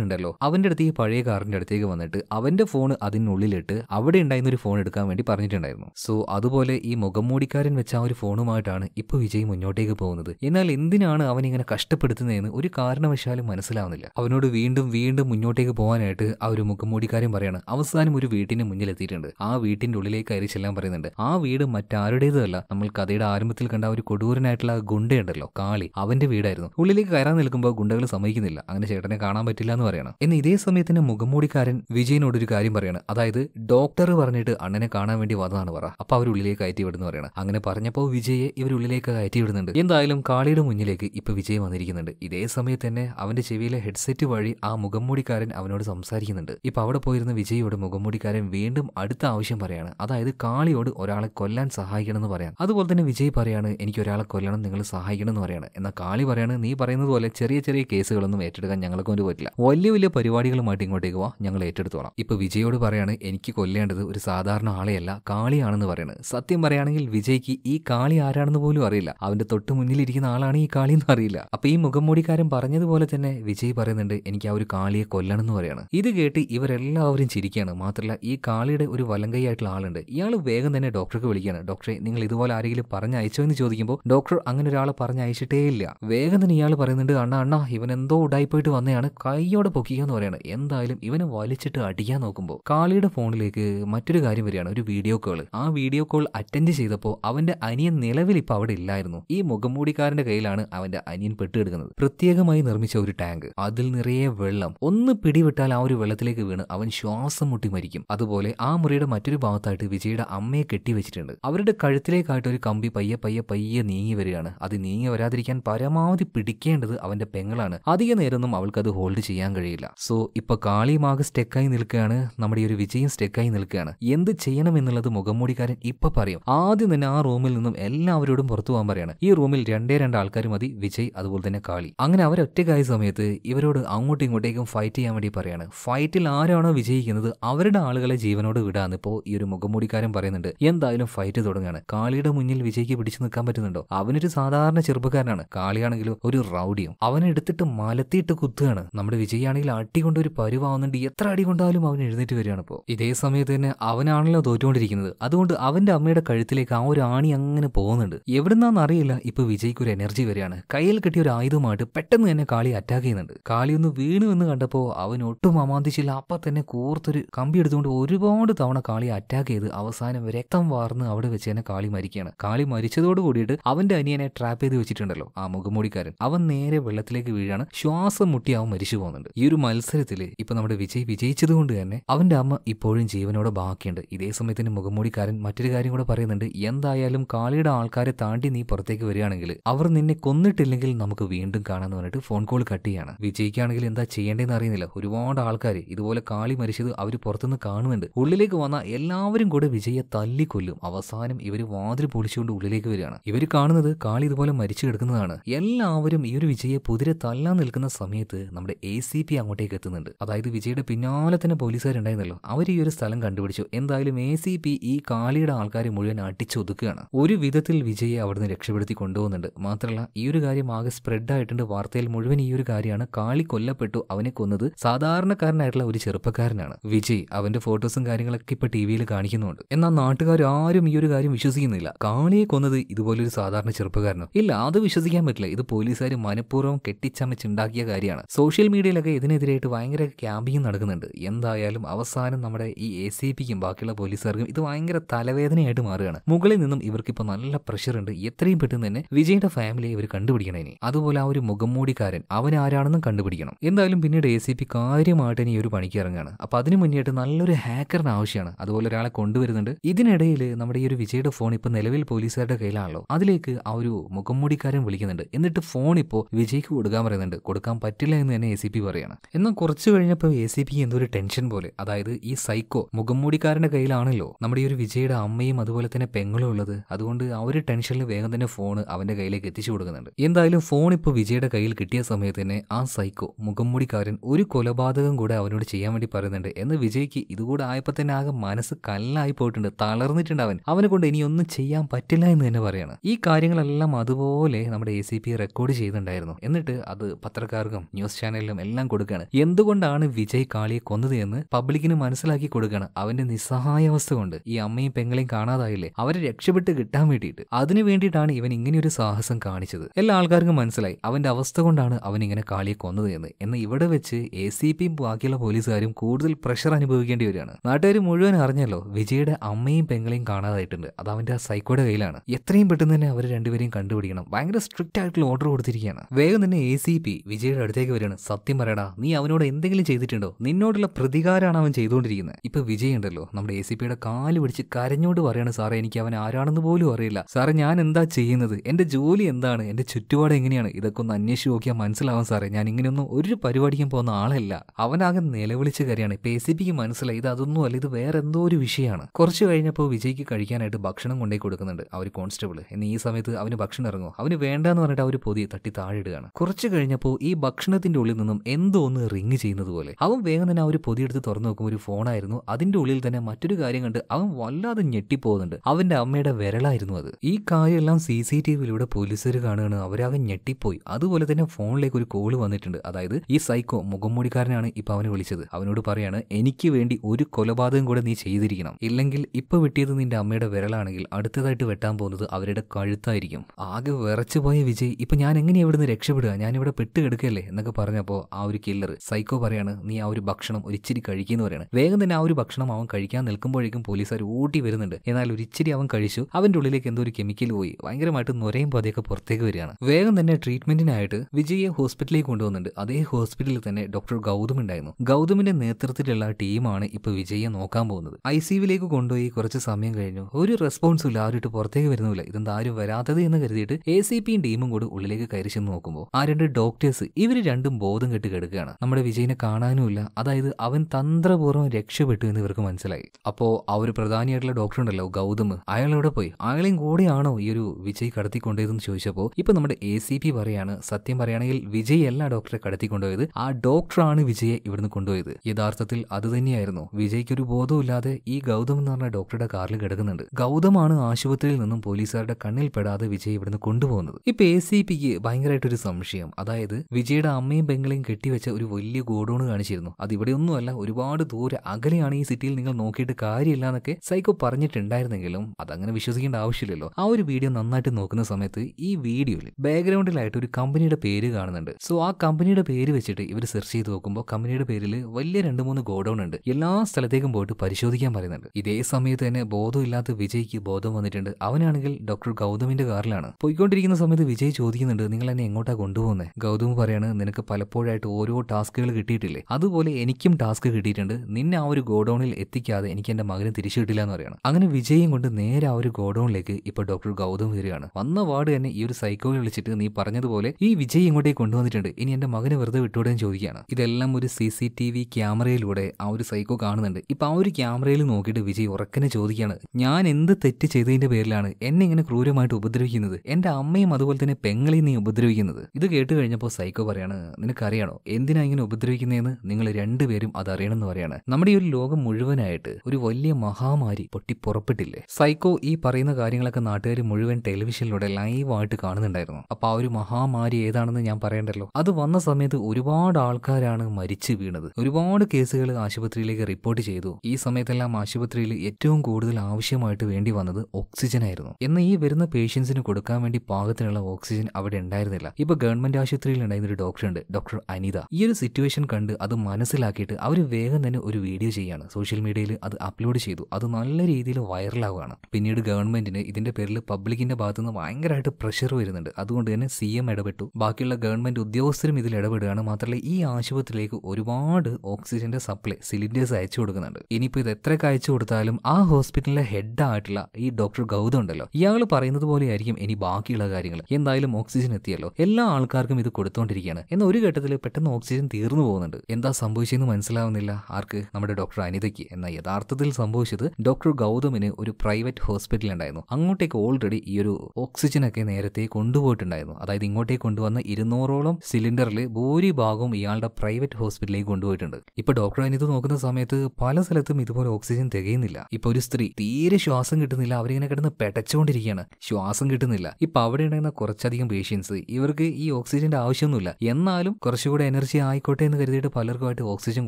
ഉണ്ടല്ലോ അവന്റെ അടുത്ത് ഈ പഴയ കാറിന്റെ അടുത്തേക്ക് വന്നിട്ട് അവന്റെ ഫോൺ അതിനുള്ളിലിട്ട് അവിടെ ഉണ്ടായിരുന്ന ഒരു ഫോൺ എടുക്കാൻ വേണ്ടി പറഞ്ഞിട്ടുണ്ടായിരുന്നു സോ അതുപോലെ ഈ മുഖംമൂടിക്കാരൻ വെച്ച ആ ഒരു ഫോണുമായിട്ടാണ് ഇപ്പോൾ വിജയ് മുന്നോട്ടേക്ക് പോകുന്നത് എന്നാൽ എന്തിനാണ് അവൻ ഇങ്ങനെ കഷ്ടപ്പെടുത്തുന്നതെന്ന് ഒരു കാരണവശാലും മനസ്സിലാവുന്നില്ല അവനോട് വീണ്ടും വീണ്ടും മുന്നോട്ടേക്ക് പോകാനായിട്ട് ആ ഒരു മുഖംമൂടിക്കാരൻ പറയാണ് അവസാനം ഒരു വീട്ടിന് മുന്നിലെത്തിയിട്ടുണ്ട് ആ വീട്ടിന്റെ ഉള്ളിലേക്ക് കയറി ചെല്ലാൻ പറയുന്നുണ്ട് ആ വീട് മറ്റാരുടേതല്ല നമ്മൾ കഥയുടെ ആരംഭത്തിൽ കണ്ട ഒരു കൊടൂരനായിട്ടുള്ള ഗുണ്ടയുണ്ടല്ലോ കാളി അവന്റെ ചെറിയ വീടായിരുന്നു ഉള്ളിലേക്ക് കയറാൻ നിൽക്കുമ്പോൾ ഗുണ്ടകൾ സമ്മതിക്കുന്നില്ല അങ്ങനെ ചേട്ടനെ കാണാൻ പറ്റില്ല എന്ന് പറയണം എന്ന് ഇതേ സമയത്തിന് മുഖംമൂടിക്കാരൻ വിജയനോട് ഒരു കാര്യം പറയാണ് അതായത് ഡോക്ടർ പറഞ്ഞിട്ട് അണ്ണനെ കാണാൻ വേണ്ടി വന്നതാണ് പറ അപ്പൊ അവർ ഉള്ളിലേക്ക് കയറ്റി വിടുന്നു പറയണം അങ്ങനെ പറഞ്ഞപ്പോൾ വിജയെ ഇവർ ഉള്ളിലേക്ക് കയറ്റി വിടുന്നുണ്ട് എന്തായാലും കാളിയുടെ മുന്നിലേക്ക് ഇപ്പൊ വിജയ് വന്നിരിക്കുന്നുണ്ട് ഇതേ സമയത്ത് തന്നെ അവന്റെ ചെവിയിലെ ഹെഡ്സെറ്റ് വഴി ആ മുഖംമൂടിക്കാരൻ അവനോട് സംസാരിക്കുന്നുണ്ട് ഇപ്പൊ അവിടെ പോയിരുന്ന വിജയോട് മുഖംമൂടിക്കാരൻ വീണ്ടും അടുത്ത ആവശ്യം പറയാണ് അതായത് കാളിയോട് ഒരാളെ കൊല്ലാൻ സഹായിക്കണമെന്ന് പറയാം അതുപോലെ തന്നെ വിജയ് പറയാണ് എനിക്ക് ഒരാളെ കൊല്ലണം നിങ്ങൾ സഹായിക്കണം എന്ന് പറയാണ് എന്നാൽ ആളി പറയാണ് നീ പറയുന്നത് പോലെ ചെറിയ ചെറിയ കേസുകളൊന്നും ഏറ്റെടുക്കാൻ ഞങ്ങൾക്ക് കൊണ്ട് പറ്റില്ല വലിയ വലിയ പരിപാടികളുമായിട്ട് ഇങ്ങോട്ടേക്ക് പോവാം ഞങ്ങൾ ഏറ്റെടുത്തോളാം ഇപ്പൊ വിജയോട് പറയാണ് എനിക്ക് കൊല്ലേണ്ടത് ഒരു സാധാരണ ആളെയല്ല കാളിയാണെന്ന് പറയുന്നത് സത്യം പറയുകയാണെങ്കിൽ വിജയ്ക്ക് ഈ കാളി ആരാണെന്ന് പോലും അറിയില്ല അവന്റെ തൊട്ട് മുന്നിലിരിക്കുന്ന ആളാണ് ഈ കാളി എന്ന് അറിയില്ല അപ്പൊ ഈ മുഖംമൂടിക്കാരൻ പറഞ്ഞതുപോലെ തന്നെ വിജയ് പറയുന്നുണ്ട് എനിക്ക് ആ ഒരു കാളിയെ കൊല്ലണം എന്ന് പറയാണ് ഇത് കേട്ട് ഇവരെല്ലാവരും ചിരിക്കുകയാണ് മാത്രമല്ല ഈ കാളിയുടെ ഒരു വലങ്കൈയായിട്ടുള്ള ആളുണ്ട് ഇയാൾ വേഗം തന്നെ ഡോക്ടർക്ക് വിളിക്കുകയാണ് ഡോക്ടറെ നിങ്ങൾ ഇതുപോലെ ആരെങ്കിലും പറഞ്ഞയച്ചോ എന്ന് ചോദിക്കുമ്പോൾ ഡോക്ടർ അങ്ങനെ ഒരാളെ പറഞ്ഞയച്ചിട്ടേ ഇല്ല വേഗം തന്നെ ഇയാൾ പറയുന്നുണ്ട് അണ്ണ അണ്ണ ഇവൻ എന്തോ ഉടായിപ്പോയിട്ട് വന്നയാണ് കൈയോടെ എന്ന് പറയുന്നത് എന്തായാലും ഇവനെ വലിച്ചിട്ട് അടിക്കാൻ നോക്കുമ്പോൾ കാളിയുടെ ഫോണിലേക്ക് മറ്റൊരു കാര്യം വരികയാണ് ഒരു വീഡിയോ കോൾ ആ വീഡിയോ കോൾ അറ്റൻഡ് ചെയ്തപ്പോൾ അവന്റെ അനിയൻ നിലവിൽ ഇപ്പൊ അവിടെ ഇല്ലായിരുന്നു ഈ മുഖംമൂടിക്കാരന്റെ കയ്യിലാണ് അവന്റെ അനിയൻ പെട്ടുകിടക്കുന്നത് പ്രത്യേകമായി നിർമ്മിച്ച ഒരു ടാങ്ക് അതിൽ നിറയെ വെള്ളം ഒന്ന് പിടിവിട്ടാൽ ആ ഒരു വെള്ളത്തിലേക്ക് വീണ് അവൻ ശ്വാസം മുട്ടി മരിക്കും അതുപോലെ ആ മുറിയുടെ മറ്റൊരു ഭാഗത്തായിട്ട് വിജയുടെ അമ്മയെ കെട്ടിവെച്ചിട്ടുണ്ട് അവരുടെ കഴുത്തിലേക്കായിട്ട് ഒരു കമ്പി പയ്യെ പയ്യെ പയ്യെ നീങ്ങി വരികയാണ് അത് നീങ്ങി വരാതിരിക്കാൻ പരാ പരമാവധി പിടിക്കേണ്ടത് അവന്റെ പെങ്ങളാണ് അധിക നേരമൊന്നും അത് ഹോൾഡ് ചെയ്യാൻ കഴിയില്ല സോ ഇപ്പൊ കാളിമാകെ സ്റ്റെക്കായി നിൽക്കുകയാണ് നമ്മുടെ ഈ ഒരു വിജയം സ്റ്റെക്കായി നിൽക്കുകയാണ് എന്ത് ചെയ്യണം എന്നുള്ളത് മുഖംമൂടിക്കാരൻ ഇപ്പൊ പറയും ആദ്യം തന്നെ ആ റൂമിൽ നിന്നും എല്ലാവരോടും പുറത്തു പോകാൻ പറയാണ് ഈ റൂമിൽ രണ്ടേ രണ്ട് ആൾക്കാർ മതി വിജയ് അതുപോലെ തന്നെ കാളി അങ്ങനെ അവരൊറ്റക്കായ സമയത്ത് ഇവരോട് അങ്ങോട്ടും ഇങ്ങോട്ടേക്കും ഫൈറ്റ് ചെയ്യാൻ വേണ്ടി പറയാണ് ഫൈറ്റിൽ ആരാണോ വിജയിക്കുന്നത് അവരുടെ ആളുകളെ ജീവനോട് വിടാന്ന് ഇപ്പോ ഈ ഒരു മുഖംമൂടിക്കാരൻ പറയുന്നുണ്ട് എന്തായാലും ഫൈറ്റ് തുടങ്ങുകയാണ് കാളിയുടെ മുന്നിൽ വിജയ്ക്ക് പിടിച്ചു നിൽക്കാൻ പറ്റുന്നുണ്ടോ അവനൊരു സാധാരണ ചെറുപ്പക്കാരനാണ് കാളി മലയാളിയാണെങ്കിലും ഒരു റൗഡിയും അവനെ എടുത്തിട്ട് മലത്തിയിട്ട് കുത്തുകയാണ് നമ്മുടെ വിജയാണെങ്കിൽ അടി കൊണ്ട് ഒരു പരുവാകുന്നുണ്ട് എത്ര അടി കൊണ്ടാലും അവൻ എഴുന്നേറ്റ് വരികയാണ് ഇപ്പോൾ ഇതേ സമയത്ത് തന്നെ അവനാണല്ലോ തോറ്റുകൊണ്ടിരിക്കുന്നത് അതുകൊണ്ട് അവന്റെ അമ്മയുടെ കഴുത്തിലേക്ക് ആ ഒരു ആണി അങ്ങനെ പോകുന്നുണ്ട് എവിടുന്നാന്ന് അറിയില്ല ഇപ്പൊ വിജയ്ക്ക് ഒരു എനർജി വരികയാണ് കയ്യിൽ കിട്ടിയ ഒരു ആയുധമായിട്ട് പെട്ടെന്ന് തന്നെ കാളി അറ്റാക്ക് ചെയ്യുന്നുണ്ട് കാളി ഒന്ന് വീണു എന്ന് കണ്ടപ്പോൾ അവൻ ഒട്ടും അമാന്തിച്ചില്ല അപ്പൊ തന്നെ കൂർത്തൊരു കമ്പി എടുത്തുകൊണ്ട് ഒരുപാട് തവണ കാളി അറ്റാക്ക് ചെയ്ത് അവസാനം രക്തം വാർന്ന് അവിടെ വെച്ച് തന്നെ കാളി മരിക്കുകയാണ് കാളി മരിച്ചതോട് കൂടിയിട്ട് അവന്റെ അനിയനെ ട്രാപ്പ് ചെയ്ത് വെച്ചിട്ടുണ്ടല്ലോ ആ മുഖം മുഖമൂടിക്കാരൻ അവൻ നേരെ വെള്ളത്തിലേക്ക് വീഴാണ് ശ്വാസം മുട്ടി അവൻ മരിച്ചു പോകുന്നുണ്ട് ഈ ഒരു മത്സരത്തിൽ ഇപ്പൊ നമ്മുടെ വിജയ് വിജയിച്ചത് കൊണ്ട് തന്നെ അവന്റെ അമ്മ ഇപ്പോഴും ജീവനോടെ ബാക്കിയുണ്ട് ഇതേ സമയത്തിന് മുഖമൂടിക്കാരൻ മറ്റൊരു കാര്യം കൂടെ പറയുന്നുണ്ട് എന്തായാലും കാളിയുടെ ആൾക്കാരെ താണ്ടി നീ പുറത്തേക്ക് വരികയാണെങ്കിൽ അവർ നിന്നെ കൊന്നിട്ടില്ലെങ്കിൽ നമുക്ക് വീണ്ടും കാണാന്ന് പറഞ്ഞിട്ട് ഫോൺ കോൾ കട്ട് ചെയ്യാണ് വിജയിക്കാണെങ്കിൽ എന്താ ചെയ്യേണ്ടതെന്ന് അറിയുന്നില്ല ഒരുപാട് ആൾക്കാർ ഇതുപോലെ കാളി മരിച്ചത് അവർ പുറത്തുനിന്ന് കാണുന്നുണ്ട് ഉള്ളിലേക്ക് വന്ന എല്ലാവരും കൂടെ വിജയെ തല്ലിക്കൊല്ലും അവസാനം ഇവർ വാതിൽ പൊളിച്ചുകൊണ്ട് ഉള്ളിലേക്ക് വരികയാണ് ഇവർ കാണുന്നത് കാളി ഇതുപോലെ മരിച്ചു കിടക്കുന്നതാണ് എല്ലാവരും ഈ ഒരു വിജയെ പുതിരെ തല്ലാൻ നിൽക്കുന്ന സമയത്ത് നമ്മുടെ എ സി പി അങ്ങോട്ടേക്ക് എത്തുന്നുണ്ട് അതായത് വിജയുടെ പിന്നാലെ തന്നെ പോലീസുകാരുണ്ടായിരുന്നല്ലോ അവർ ഈ ഒരു സ്ഥലം കണ്ടുപിടിച്ചു എന്തായാലും എ സി പി ഈ കാളിയുടെ ആൾക്കാരെ മുഴുവൻ അടിച്ചൊതുക്കുകയാണ് ഒരു വിധത്തിൽ വിജയെ അവിടുന്ന് രക്ഷപ്പെടുത്തി കൊണ്ടുപോകുന്നുണ്ട് മാത്രമല്ല ഈ ഒരു കാര്യം ആകെ സ്പ്രെഡ് ആയിട്ടുണ്ട് വാർത്തയിൽ മുഴുവൻ ഈ ഒരു കാര്യമാണ് കാളി കൊല്ലപ്പെട്ടു അവനെ കൊന്നത് സാധാരണക്കാരനായിട്ടുള്ള ഒരു ചെറുപ്പക്കാരനാണ് വിജയ് അവന്റെ ഫോട്ടോസും കാര്യങ്ങളൊക്കെ ഇപ്പൊ ടി വിയിൽ കാണിക്കുന്നുണ്ട് എന്നാൽ നാട്ടുകാർ ആരും ഈ ഒരു കാര്യം വിശ്വസിക്കുന്നില്ല കാളിയെ കൊന്നത് ഇതുപോലൊരു സാധാരണ ചെറുപ്പക്കാരനോ ഇല്ല അത് വിശ്വസിക്കാൻ പറ്റില്ല കാര്യമല്ല ഇത് പോലീസുകാർ മനഃപൂർവ്വം കെട്ടിച്ചമച്ചുണ്ടാക്കിയ കാര്യമാണ് സോഷ്യൽ മീഡിയയിലൊക്കെ ഇതിനെതിരായിട്ട് ഭയങ്കര ക്യാമ്പിങ് നടക്കുന്നുണ്ട് എന്തായാലും അവസാനം നമ്മുടെ ഈ എ സി പിക്കും ബാക്കിയുള്ള പോലീസുകാർക്കും ഇത് ഭയങ്കര തലവേദനയായിട്ട് മാറുകയാണ് മുകളിൽ നിന്നും ഇവർക്കിപ്പോൾ നല്ല പ്രഷർ ഉണ്ട് എത്രയും പെട്ടെന്ന് തന്നെ വിജയുടെ ഫാമിലിയെ ഇവർ കണ്ടുപിടിക്കണം ഇനി അതുപോലെ ആ ഒരു മുഖംമൂടിക്കാരൻ അവൻ ആരാണെന്നും കണ്ടുപിടിക്കണം എന്തായാലും പിന്നീട് എ സി പി കാര്യമായിട്ട് ഇനി ഒരു പണിക്ക് ഇറങ്ങുകയാണ് അപ്പോൾ അതിന് മുന്നേയായിട്ട് നല്ലൊരു ഹാക്കറിന് ആവശ്യമാണ് അതുപോലെ ഒരാളെ കൊണ്ടുവരുന്നുണ്ട് ഇതിനിടയിൽ നമ്മുടെ ഈ ഒരു വിജയുടെ ഫോൺ ഇപ്പോൾ നിലവിൽ പോലീസുകാരുടെ കയ്യിലാണല്ലോ അതിലേക്ക് ആ ഒരു മുഖംമൂടിക്കാരൻ വിളിക്കുന്നുണ്ട് എന്നിട്ട് ഫോൺ ഇപ്പോൾ വിജയ്ക്ക് കൊടുക്കാൻ പറയുന്നുണ്ട് കൊടുക്കാൻ പറ്റില്ല എന്ന് തന്നെ എ സി പി പറയാണ് എന്നാൽ കുറച്ച് കഴിഞ്ഞപ്പോൾ എ സി പിക്ക് എന്തൊരു ടെൻഷൻ പോലെ അതായത് ഈ സൈക്കോ മുഖംമൂടിക്കാരൻ്റെ കയ്യിലാണല്ലോ നമ്മുടെ ഈ ഒരു വിജയുടെ അമ്മയും അതുപോലെ തന്നെ പെങ്ങളും ഉള്ളത് അതുകൊണ്ട് ആ ഒരു ടെൻഷനിൽ വേഗം തന്നെ ഫോൺ അവൻ്റെ കയ്യിലേക്ക് എത്തിച്ചു കൊടുക്കുന്നുണ്ട് എന്തായാലും ഫോൺ ഇപ്പോൾ വിജയുടെ കയ്യിൽ കിട്ടിയ സമയത്ത് തന്നെ ആ സൈക്കോ മുഖംമൂടിക്കാരൻ ഒരു കൊലപാതകം കൂടെ അവനോട് ചെയ്യാൻ വേണ്ടി പറയുന്നുണ്ട് എന്ന് വിജയ്ക്ക് ഇതുകൂടെ ആയപ്പോൾ തന്നെ ആകെ മനസ്സ് കല്ലായി പോയിട്ടുണ്ട് തളർന്നിട്ടുണ്ട് അവൻ അവനെ കൊണ്ട് ഇനിയൊന്നും ചെയ്യാൻ പറ്റില്ല എന്ന് തന്നെ പറയാണ് ഈ കാര്യങ്ങളെല്ലാം അതുപോലെ നമ്മുടെ എ സി പി റെക്കോർഡ് ചെയ്തിട്ടുണ്ടായിരുന്നു എന്നിട്ട് അത് പത്രക്കാർക്കും ന്യൂസ് ചാനലിലും എല്ലാം കൊടുക്കുകയാണ് എന്തുകൊണ്ടാണ് വിജയ് കാളിയെ കൊന്നത് എന്ന് പബ്ലിക്കിന് മനസ്സിലാക്കി കൊടുക്കുകയാണ് അവന്റെ നിസ്സഹായാവസ്ഥ കൊണ്ട് ഈ അമ്മയും പെങ്ങളെയും കാണാതായില്ലേ അവരെ രക്ഷപ്പെട്ട് കിട്ടാൻ വേണ്ടിയിട്ട് അതിനു വേണ്ടിയിട്ടാണ് ഇവൻ ഇങ്ങനെ ഒരു സാഹസം കാണിച്ചത് എല്ലാ ആൾക്കാർക്കും മനസ്സിലായി അവന്റെ അവസ്ഥ കൊണ്ടാണ് അവൻ ഇങ്ങനെ കാളിയെ കൊന്നത് എന്ന് എന്നാൽ ഇവിടെ വെച്ച് എ സി പിയും ബാക്കിയുള്ള പോലീസുകാരും കൂടുതൽ പ്രഷർ അനുഭവിക്കേണ്ടി വരികയാണ് നാട്ടുകാർ മുഴുവൻ അറിഞ്ഞല്ലോ വിജയുടെ അമ്മയും പെങ്ങളെയും കാണാതായിട്ടുണ്ട് അത് അവന്റെ ആ സൈക്കോയുടെ കയ്യിലാണ് എത്രയും പെട്ടെന്ന് തന്നെ അവർ രണ്ടുപേരെയും കണ്ടുപിടിക്കണം ഭയങ്കര സ്ട്രിക്റ്റ് ഹോസ്പിറ്റൽ ഓർഡർ കൊടുത്തിരിക്കുകയാണ് വേഗം തന്നെ എ സി പി വിജയുടെ അടുത്തേക്ക് വരികയാണ് സത്യം പറയടാ നീ അവനോട് എന്തെങ്കിലും ചെയ്തിട്ടുണ്ടോ നിന്നോടുള്ള പ്രതികാരമാണ് അവൻ ചെയ്തുകൊണ്ടിരിക്കുന്നത് ഇപ്പൊ വിജയ് ഉണ്ടല്ലോ നമ്മുടെ എ സി പിയുടെ കാല് പിടിച്ച് കരഞ്ഞോട് പറയാണ് സാറേ എനിക്ക് അവൻ ആരാണെന്ന് പോലും അറിയില്ല സാറേ ഞാൻ എന്താ ചെയ്യുന്നത് എന്റെ ജോലി എന്താണ് എന്റെ ചുറ്റുപാട് എങ്ങനെയാണ് ഇതൊക്കെ ഒന്ന് അന്വേഷിച്ച് നോക്കിയാൽ മനസ്സിലാവാൻ സാറേ ഞാൻ ഇങ്ങനെയൊന്നും ഒരു പരിപാടിക്കും പോകുന്ന ആളല്ല അവനാകെ നിലവിളിച്ച് കാര്യമാണ് ഇപ്പൊ എ സി പിക്ക് മനസ്സിലായി ഇത് അതൊന്നും അല്ല ഇത് വേറെ എന്തോ ഒരു വിഷയമാണ് കുറച്ച് കഴിഞ്ഞപ്പോൾ വിജയ്ക്ക് കഴിക്കാനായിട്ട് ഭക്ഷണം കൊണ്ടേ കൊടുക്കുന്നുണ്ട് അവർ കോൺസ്റ്റബിൾ എന്നീ ഈ സമയത്ത് അവന് ഭക്ഷണം ഇറങ്ങും അവന് വേണ്ടെന്ന് പറഞ്ഞിട്ട് അവരുടെ ആ ഒരു പൊതി തട്ടി താഴെയിടുകയാണ് കുറച്ച് കഴിഞ്ഞപ്പോൾ ഈ ഭക്ഷണത്തിന്റെ ഉള്ളിൽ നിന്നും എന്തോ ഒന്ന് റിങ് ചെയ്യുന്നത് പോലെ അവൻ വേഗം തന്നെ ആ ഒരു പൊതി എടുത്ത് തുറന്നു നോക്കുമ്പോൾ ഒരു ഫോണായിരുന്നു അതിന്റെ ഉള്ളിൽ തന്നെ മറ്റൊരു കാര്യം കണ്ട് അവൻ വല്ലാതെ ഞെട്ടിപ്പോകുന്നുണ്ട് അവന്റെ അമ്മയുടെ വിരളായിരുന്നു അത് ഈ കാര്യമെല്ലാം സി സി ടി വിയിലൂടെ പോലീസുകാർ കാണുകയാണ് അവരാകെ ഞെട്ടിപ്പോയി അതുപോലെ തന്നെ ഫോണിലേക്ക് ഒരു കോള് വന്നിട്ടുണ്ട് അതായത് ഈ സൈക്കോ മുഖംമൂടിക്കാരനാണ് ഇപ്പൊ അവനെ വിളിച്ചത് അവനോട് പറയാണ് എനിക്ക് വേണ്ടി ഒരു കൊലപാതകം കൂടെ നീ ചെയ്തിരിക്കണം ഇല്ലെങ്കിൽ ഇപ്പൊ വെട്ടിയത് നിന്റെ അമ്മയുടെ വിരലാണെങ്കിൽ അടുത്തതായിട്ട് വെട്ടാൻ പോകുന്നത് അവരുടെ കഴുത്തായിരിക്കും ആകെ വിറച്ചുപോയ വിജയ് ചേച്ചി ഇപ്പം ഞാൻ എങ്ങനെ ഇവിടുന്ന് രക്ഷപ്പെടുക ഞാനിവിടെ പെട്ട് കെടുക്കല്ലേ എന്നൊക്കെ പറഞ്ഞപ്പോൾ ആ ഒരു കില്ലർ സൈക്കോ പറയാണ് നീ ആ ഒരു ഭക്ഷണം ഒരിച്ചിരി കഴിക്കുന്നു പറയാണ് വേഗം തന്നെ ആ ഒരു ഭക്ഷണം അവൻ കഴിക്കാൻ നിൽക്കുമ്പോഴേക്കും പോലീസുകാർ ഓടി വരുന്നുണ്ട് എന്നാൽ ഒരിച്ചിരി അവൻ കഴിച്ചു അവൻ്റെ ഉള്ളിലേക്ക് എന്തോ ഒരു കെമിക്കൽ പോയി ഭയങ്കരമായിട്ട് നുരയും പതിയൊക്കെ പുറത്തേക്ക് വരികയാണ് വേഗം തന്നെ ട്രീറ്റ്മെന്റിനായിട്ട് വിജയെ ഹോസ്പിറ്റലിലേക്ക് കൊണ്ടുവന്നിട്ടുണ്ട് അതേ ഹോസ്പിറ്റലിൽ തന്നെ ഡോക്ടർ ഗൗതം ഉണ്ടായിരുന്നു ഗൗതമിന്റെ നേതൃത്വത്തിലുള്ള ടീമാണ് ഇപ്പോൾ വിജയെ നോക്കാൻ പോകുന്നത് ഐ സിയുലേക്ക് കൊണ്ടുപോയി കുറച്ച് സമയം കഴിഞ്ഞു ഒരു റെസ്പോൺസും ഇല്ല ആരും പുറത്തേക്ക് വരുന്നില്ല ഇതെന്താ ആരും വരാത്തത് എന്ന് കരുതിയിട്ട് എ സി പിയും ടീമും കൂടെ ഉള്ളിലേക്ക് കയറി ചെന്ന് നോക്കുമ്പോൾ ആ രണ്ട് ഡോക്ടേഴ്സ് ഇവർ രണ്ടും ബോധം കെട്ട് കിടക്കുകയാണ് നമ്മുടെ വിജയനെ കാണാനുമില്ല അതായത് അവൻ തന്ത്രപൂർവ്വം രക്ഷപ്പെട്ടു എന്ന് ഇവർക്ക് മനസ്സിലായി അപ്പോൾ ആ ഒരു പ്രധാനിയായിട്ടുള്ള ഡോക്ടർ ഉണ്ടല്ലോ ഗൗതം അയാൾ എവിടെ പോയി അയാളെയും കൂടെയാണോ ഈ ഒരു വിജയ് കടത്തിക്കൊണ്ടുപോയതെന്ന് ചോദിച്ചപ്പോൾ ഇപ്പം നമ്മുടെ എ സി പി പറയാണ് സത്യം പറയുകയാണെങ്കിൽ വിജയ് അല്ല ഡോക്ടറെ കടത്തിക്കൊണ്ടുപോയത് ആ ഡോക്ടറാണ് വിജയെ ഇവിടുന്ന് കൊണ്ടുപോയത് യഥാർത്ഥത്തിൽ അത് തന്നെയായിരുന്നു വിജയ്ക്കൊരു ഒരു ബോധമില്ലാതെ ഈ ഗൗതം എന്ന് പറഞ്ഞ ഡോക്ടറുടെ കാറിൽ കിടക്കുന്നുണ്ട് ഗൗതമാണ് ആശുപത്രിയിൽ നിന്നും പോലീസുകാരുടെ കണ്ണിൽ പെടാതെ വിജയ് ഇവിടുന്ന് കൊണ്ടുപോകുന്നത് ഇപ്പൊ എ സി പിക്ക് ഭയങ്കരമായിട്ടൊരു സംശയം അതായത് വിജയുടെ അമ്മയും പെങ്ങളെയും കെട്ടിവെച്ച ഒരു വലിയ ഗോഡൌൺ കാണിച്ചിരുന്നു അത് ഇവിടെ ഒന്നുമല്ല ഒരുപാട് ദൂരെ അകലെയാണ് ഈ സിറ്റിയിൽ നിങ്ങൾ നോക്കിയിട്ട് കാര്യമില്ല എന്നൊക്കെ സൈക്കോ പറഞ്ഞിട്ടുണ്ടായിരുന്നെങ്കിലും അതങ്ങനെ വിശ്വസിക്കേണ്ട ആവശ്യമില്ലല്ലോ ആ ഒരു വീഡിയോ നന്നായിട്ട് നോക്കുന്ന സമയത്ത് ഈ വീഡിയോയിൽ ബാക്ക്ഗ്രൗണ്ടിലായിട്ട് ഒരു കമ്പനിയുടെ പേര് കാണുന്നുണ്ട് സോ ആ കമ്പനിയുടെ പേര് വെച്ചിട്ട് ഇവർ സെർച്ച് ചെയ്ത് നോക്കുമ്പോൾ കമ്പനിയുടെ പേരിൽ വലിയ രണ്ട് മൂന്ന് ഗോഡൌൺ ഉണ്ട് എല്ലാ സ്ഥലത്തേക്കും പോയിട്ട് പരിശോധിക്കാൻ പറയുന്നുണ്ട് ഇതേ സമയത്ത് തന്നെ ബോധമില്ലാത്ത വിജയ്ക്ക് ബോധം വന്നിട്ടുണ്ട് അവനാണെങ്കിൽ ഡോക്ടർ ഗൗതമിന്റെ കാറിലാണ് പോയിക്കൊണ്ടിരിക്കുന്ന സമയത്ത് വിജയ് ചോദിക്കുന്നുണ്ട് നിങ്ങൾ എന്നെ എങ്ങോട്ടാ കൊണ്ടുപോകുന്നത് ഗൗതമ് പറയാണ് നിനക്ക് പലപ്പോഴായിട്ട് ഓരോ ടാസ്കുകൾ കിട്ടിയിട്ടില്ലേ അതുപോലെ എനിക്കും ടാസ്ക് കിട്ടിയിട്ടുണ്ട് നിന്നെ ആ ഒരു ഗോഡൌണിൽ എത്തിക്കാതെ എനിക്ക് എന്റെ മകന് തിരിച്ചു കിട്ടില്ല എന്ന് പറയണം അങ്ങനെ വിജയം കൊണ്ട് നേരെ ആ ഒരു ഗോഡൌണിലേക്ക് ഇപ്പോൾ ഡോക്ടർ ഗൗതം വരികയാണ് വന്ന വാർഡ് തന്നെ ഈ ഒരു സൈക്കോയെ വിളിച്ചിട്ട് നീ പറഞ്ഞതുപോലെ ഈ വിജയ് ഇങ്ങോട്ടേക്ക് കൊണ്ടുവന്നിട്ടുണ്ട് ഇനി എന്റെ മകനെ വെറുതെ വിട്ടുവിടുകയും ചോദിക്കുകയാണ് ഇതെല്ലാം ഒരു സി സി ടി വി ക്യാമറയിലൂടെ ആ ഒരു സൈക്കോ കാണുന്നുണ്ട് ഇപ്പൊ ആ ഒരു ക്യാമറയിൽ നോക്കിയിട്ട് വിജയ് ഉറക്കനെ ചോദിക്കുകയാണ് ഞാൻ എന്ത് തെറ്റ് ചെയ്തതിന്റെ പേരിലാണ് എന്നെ ഇങ്ങനെ ക്രൂരമായിട്ട് ഉപദ്രവിക്കുന്നത് എന്റെ അമ്മയും അതുപോലെ തന്നെ പെങ്ങളെ നീ ഉപദ്രവിക്കുന്നത് ഇത് കേട്ടു കഴിഞ്ഞപ്പോൾ സൈക്കോ പറയാണ് നിനക്കറിയാണോ എന്തിനാ ഇങ്ങനെ ഉപദ്രവിക്കുന്നതെന്ന് നിങ്ങൾ രണ്ടുപേരും അതറിയണമെന്ന് പറയാണ് നമ്മുടെ ഈ ഒരു ലോകം മുഴുവനായിട്ട് ഒരു വലിയ മഹാമാരി പൊട്ടി പുറപ്പെട്ടില്ലേ സൈക്കോ ഈ പറയുന്ന കാര്യങ്ങളൊക്കെ നാട്ടുകാർ മുഴുവൻ ടെലിവിഷനിലൂടെ ലൈവായിട്ട് കാണുന്നുണ്ടായിരുന്നു അപ്പൊ ആ ഒരു മഹാമാരി ഏതാണെന്ന് ഞാൻ പറയണ്ടല്ലോ അത് വന്ന സമയത്ത് ഒരുപാട് ആൾക്കാരാണ് മരിച്ചു വീണത് ഒരുപാട് കേസുകൾ ആശുപത്രിയിലേക്ക് റിപ്പോർട്ട് ചെയ്തു ഈ സമയത്തെല്ലാം ആശുപത്രിയിൽ ഏറ്റവും കൂടുതൽ ആവശ്യമായിട്ട് വേണ്ടി വന്നത് ഓക്സിജൻ ആയിരുന്നു എന്നാൽ ഈ വരുന്ന പേഷ്യൻസിന് കൊടുക്കാൻ വേണ്ടി പാകത്തിനുള്ള ഓക്സിജൻ ഓക്സിജൻ അവിടെ ഉണ്ടായിരുന്നില്ല ഇപ്പൊ ഗവൺമെന്റ് ആശുപത്രിയിൽ ഉണ്ടായിരുന്ന ഒരു ഉണ്ട് ഡോക്ടർ അനിത ഈ ഒരു സിറ്റുവേഷൻ കണ്ട് അത് മനസ്സിലാക്കിയിട്ട് അവർ വേഗം തന്നെ ഒരു വീഡിയോ ചെയ്യാണ് സോഷ്യൽ മീഡിയയിൽ അത് അപ്ലോഡ് ചെയ്തു അത് നല്ല രീതിയിൽ വൈറലാവുകയാണ് പിന്നീട് ഗവൺമെന്റിന് ഇതിന്റെ പേരിൽ പബ്ലിക്കിന്റെ ഭാഗത്തുനിന്ന് ഭയങ്കരമായിട്ട് പ്രഷർ വരുന്നുണ്ട് അതുകൊണ്ട് തന്നെ സി എം ഇടപെട്ടു ബാക്കിയുള്ള ഗവൺമെന്റ് ഉദ്യോഗസ്ഥരും ഇതിൽ ഇടപെടുകയാണ് മാത്രമല്ല ഈ ആശുപത്രിയിലേക്ക് ഒരുപാട് ഓക്സിജന്റെ സപ്ലൈ സിലിണ്ടേഴ്സ് അയച്ചു കൊടുക്കുന്നുണ്ട് ഇനിയിപ്പോൾ ഇത് എത്ര അയച്ചു കൊടുത്താലും ആ ഹോസ്പിറ്റലിലെ ഹെഡ് ആയിട്ടുള്ള ഈ ഡോക്ടർ ഗൗതം ഉണ്ടല്ലോ ഇയാൾ പറയുന്നത് പോലെയായിരിക്കും ഇനി ബാക്കിയുള്ള കാര്യങ്ങൾ എന്തായാലും എന്തായാലും ഓക്സിജൻ എത്തിയല്ലോ എല്ലാ ആൾക്കാർക്കും ഇത് കൊടുത്തുകൊണ്ടിരിക്കുകയാണ് എന്ന ഒരു ഘട്ടത്തിൽ പെട്ടെന്ന് ഓക്സിജൻ തീർന്നു പോകുന്നുണ്ട് എന്താ സംഭവിച്ചതെന്ന് മനസ്സിലാവുന്നില്ല ആർക്ക് നമ്മുടെ ഡോക്ടർ അനിതയ്ക്ക് എന്നാൽ യഥാർത്ഥത്തിൽ സംഭവിച്ചത് ഡോക്ടർ ഗൗതമിന് ഒരു പ്രൈവറ്റ് ഹോസ്പിറ്റൽ ഉണ്ടായിരുന്നു അങ്ങോട്ടേക്ക് ഓൾറെഡി ഈ ഒരു ഓക്സിജൻ ഒക്കെ നേരത്തെ കൊണ്ടുപോയിട്ടുണ്ടായിരുന്നു അതായത് ഇങ്ങോട്ടേക്ക് കൊണ്ടുവന്ന ഇരുന്നൂറോളം സിലിണ്ടറിൽ ഭൂരിഭാഗവും ഇയാളുടെ പ്രൈവറ്റ് ഹോസ്പിറ്റലിലേക്ക് കൊണ്ടുപോയിട്ടുണ്ട് ഇപ്പൊ ഡോക്ടർ അനിത നോക്കുന്ന സമയത്ത് പല സ്ഥലത്തും ഇതുപോലെ ഓക്സിജൻ തികയുന്നില്ല ഇപ്പൊ ഒരു സ്ത്രീ തീരെ ശ്വാസം കിട്ടുന്നില്ല അവരിങ്ങനെ കിടന്ന് പെടച്ചുകൊണ്ടിരിക്കുകയാണ് ശ്വാസം കിട്ടുന്നില്ല ഇപ്പൊ അവിടെ ഉണ്ടായിരുന്ന കുറച്ച് കുറച്ചധികം പേഷ്യൻസ് ഇവർക്ക് ഈ ഓക്സിജന്റെ ആവശ്യമൊന്നുമില്ല എന്നാലും കുറച്ചുകൂടെ എനർജി ആയിക്കോട്ടെ എന്ന് കരുതിയിട്ട് പലർക്കുമായിട്ട് ഓക്സിജൻ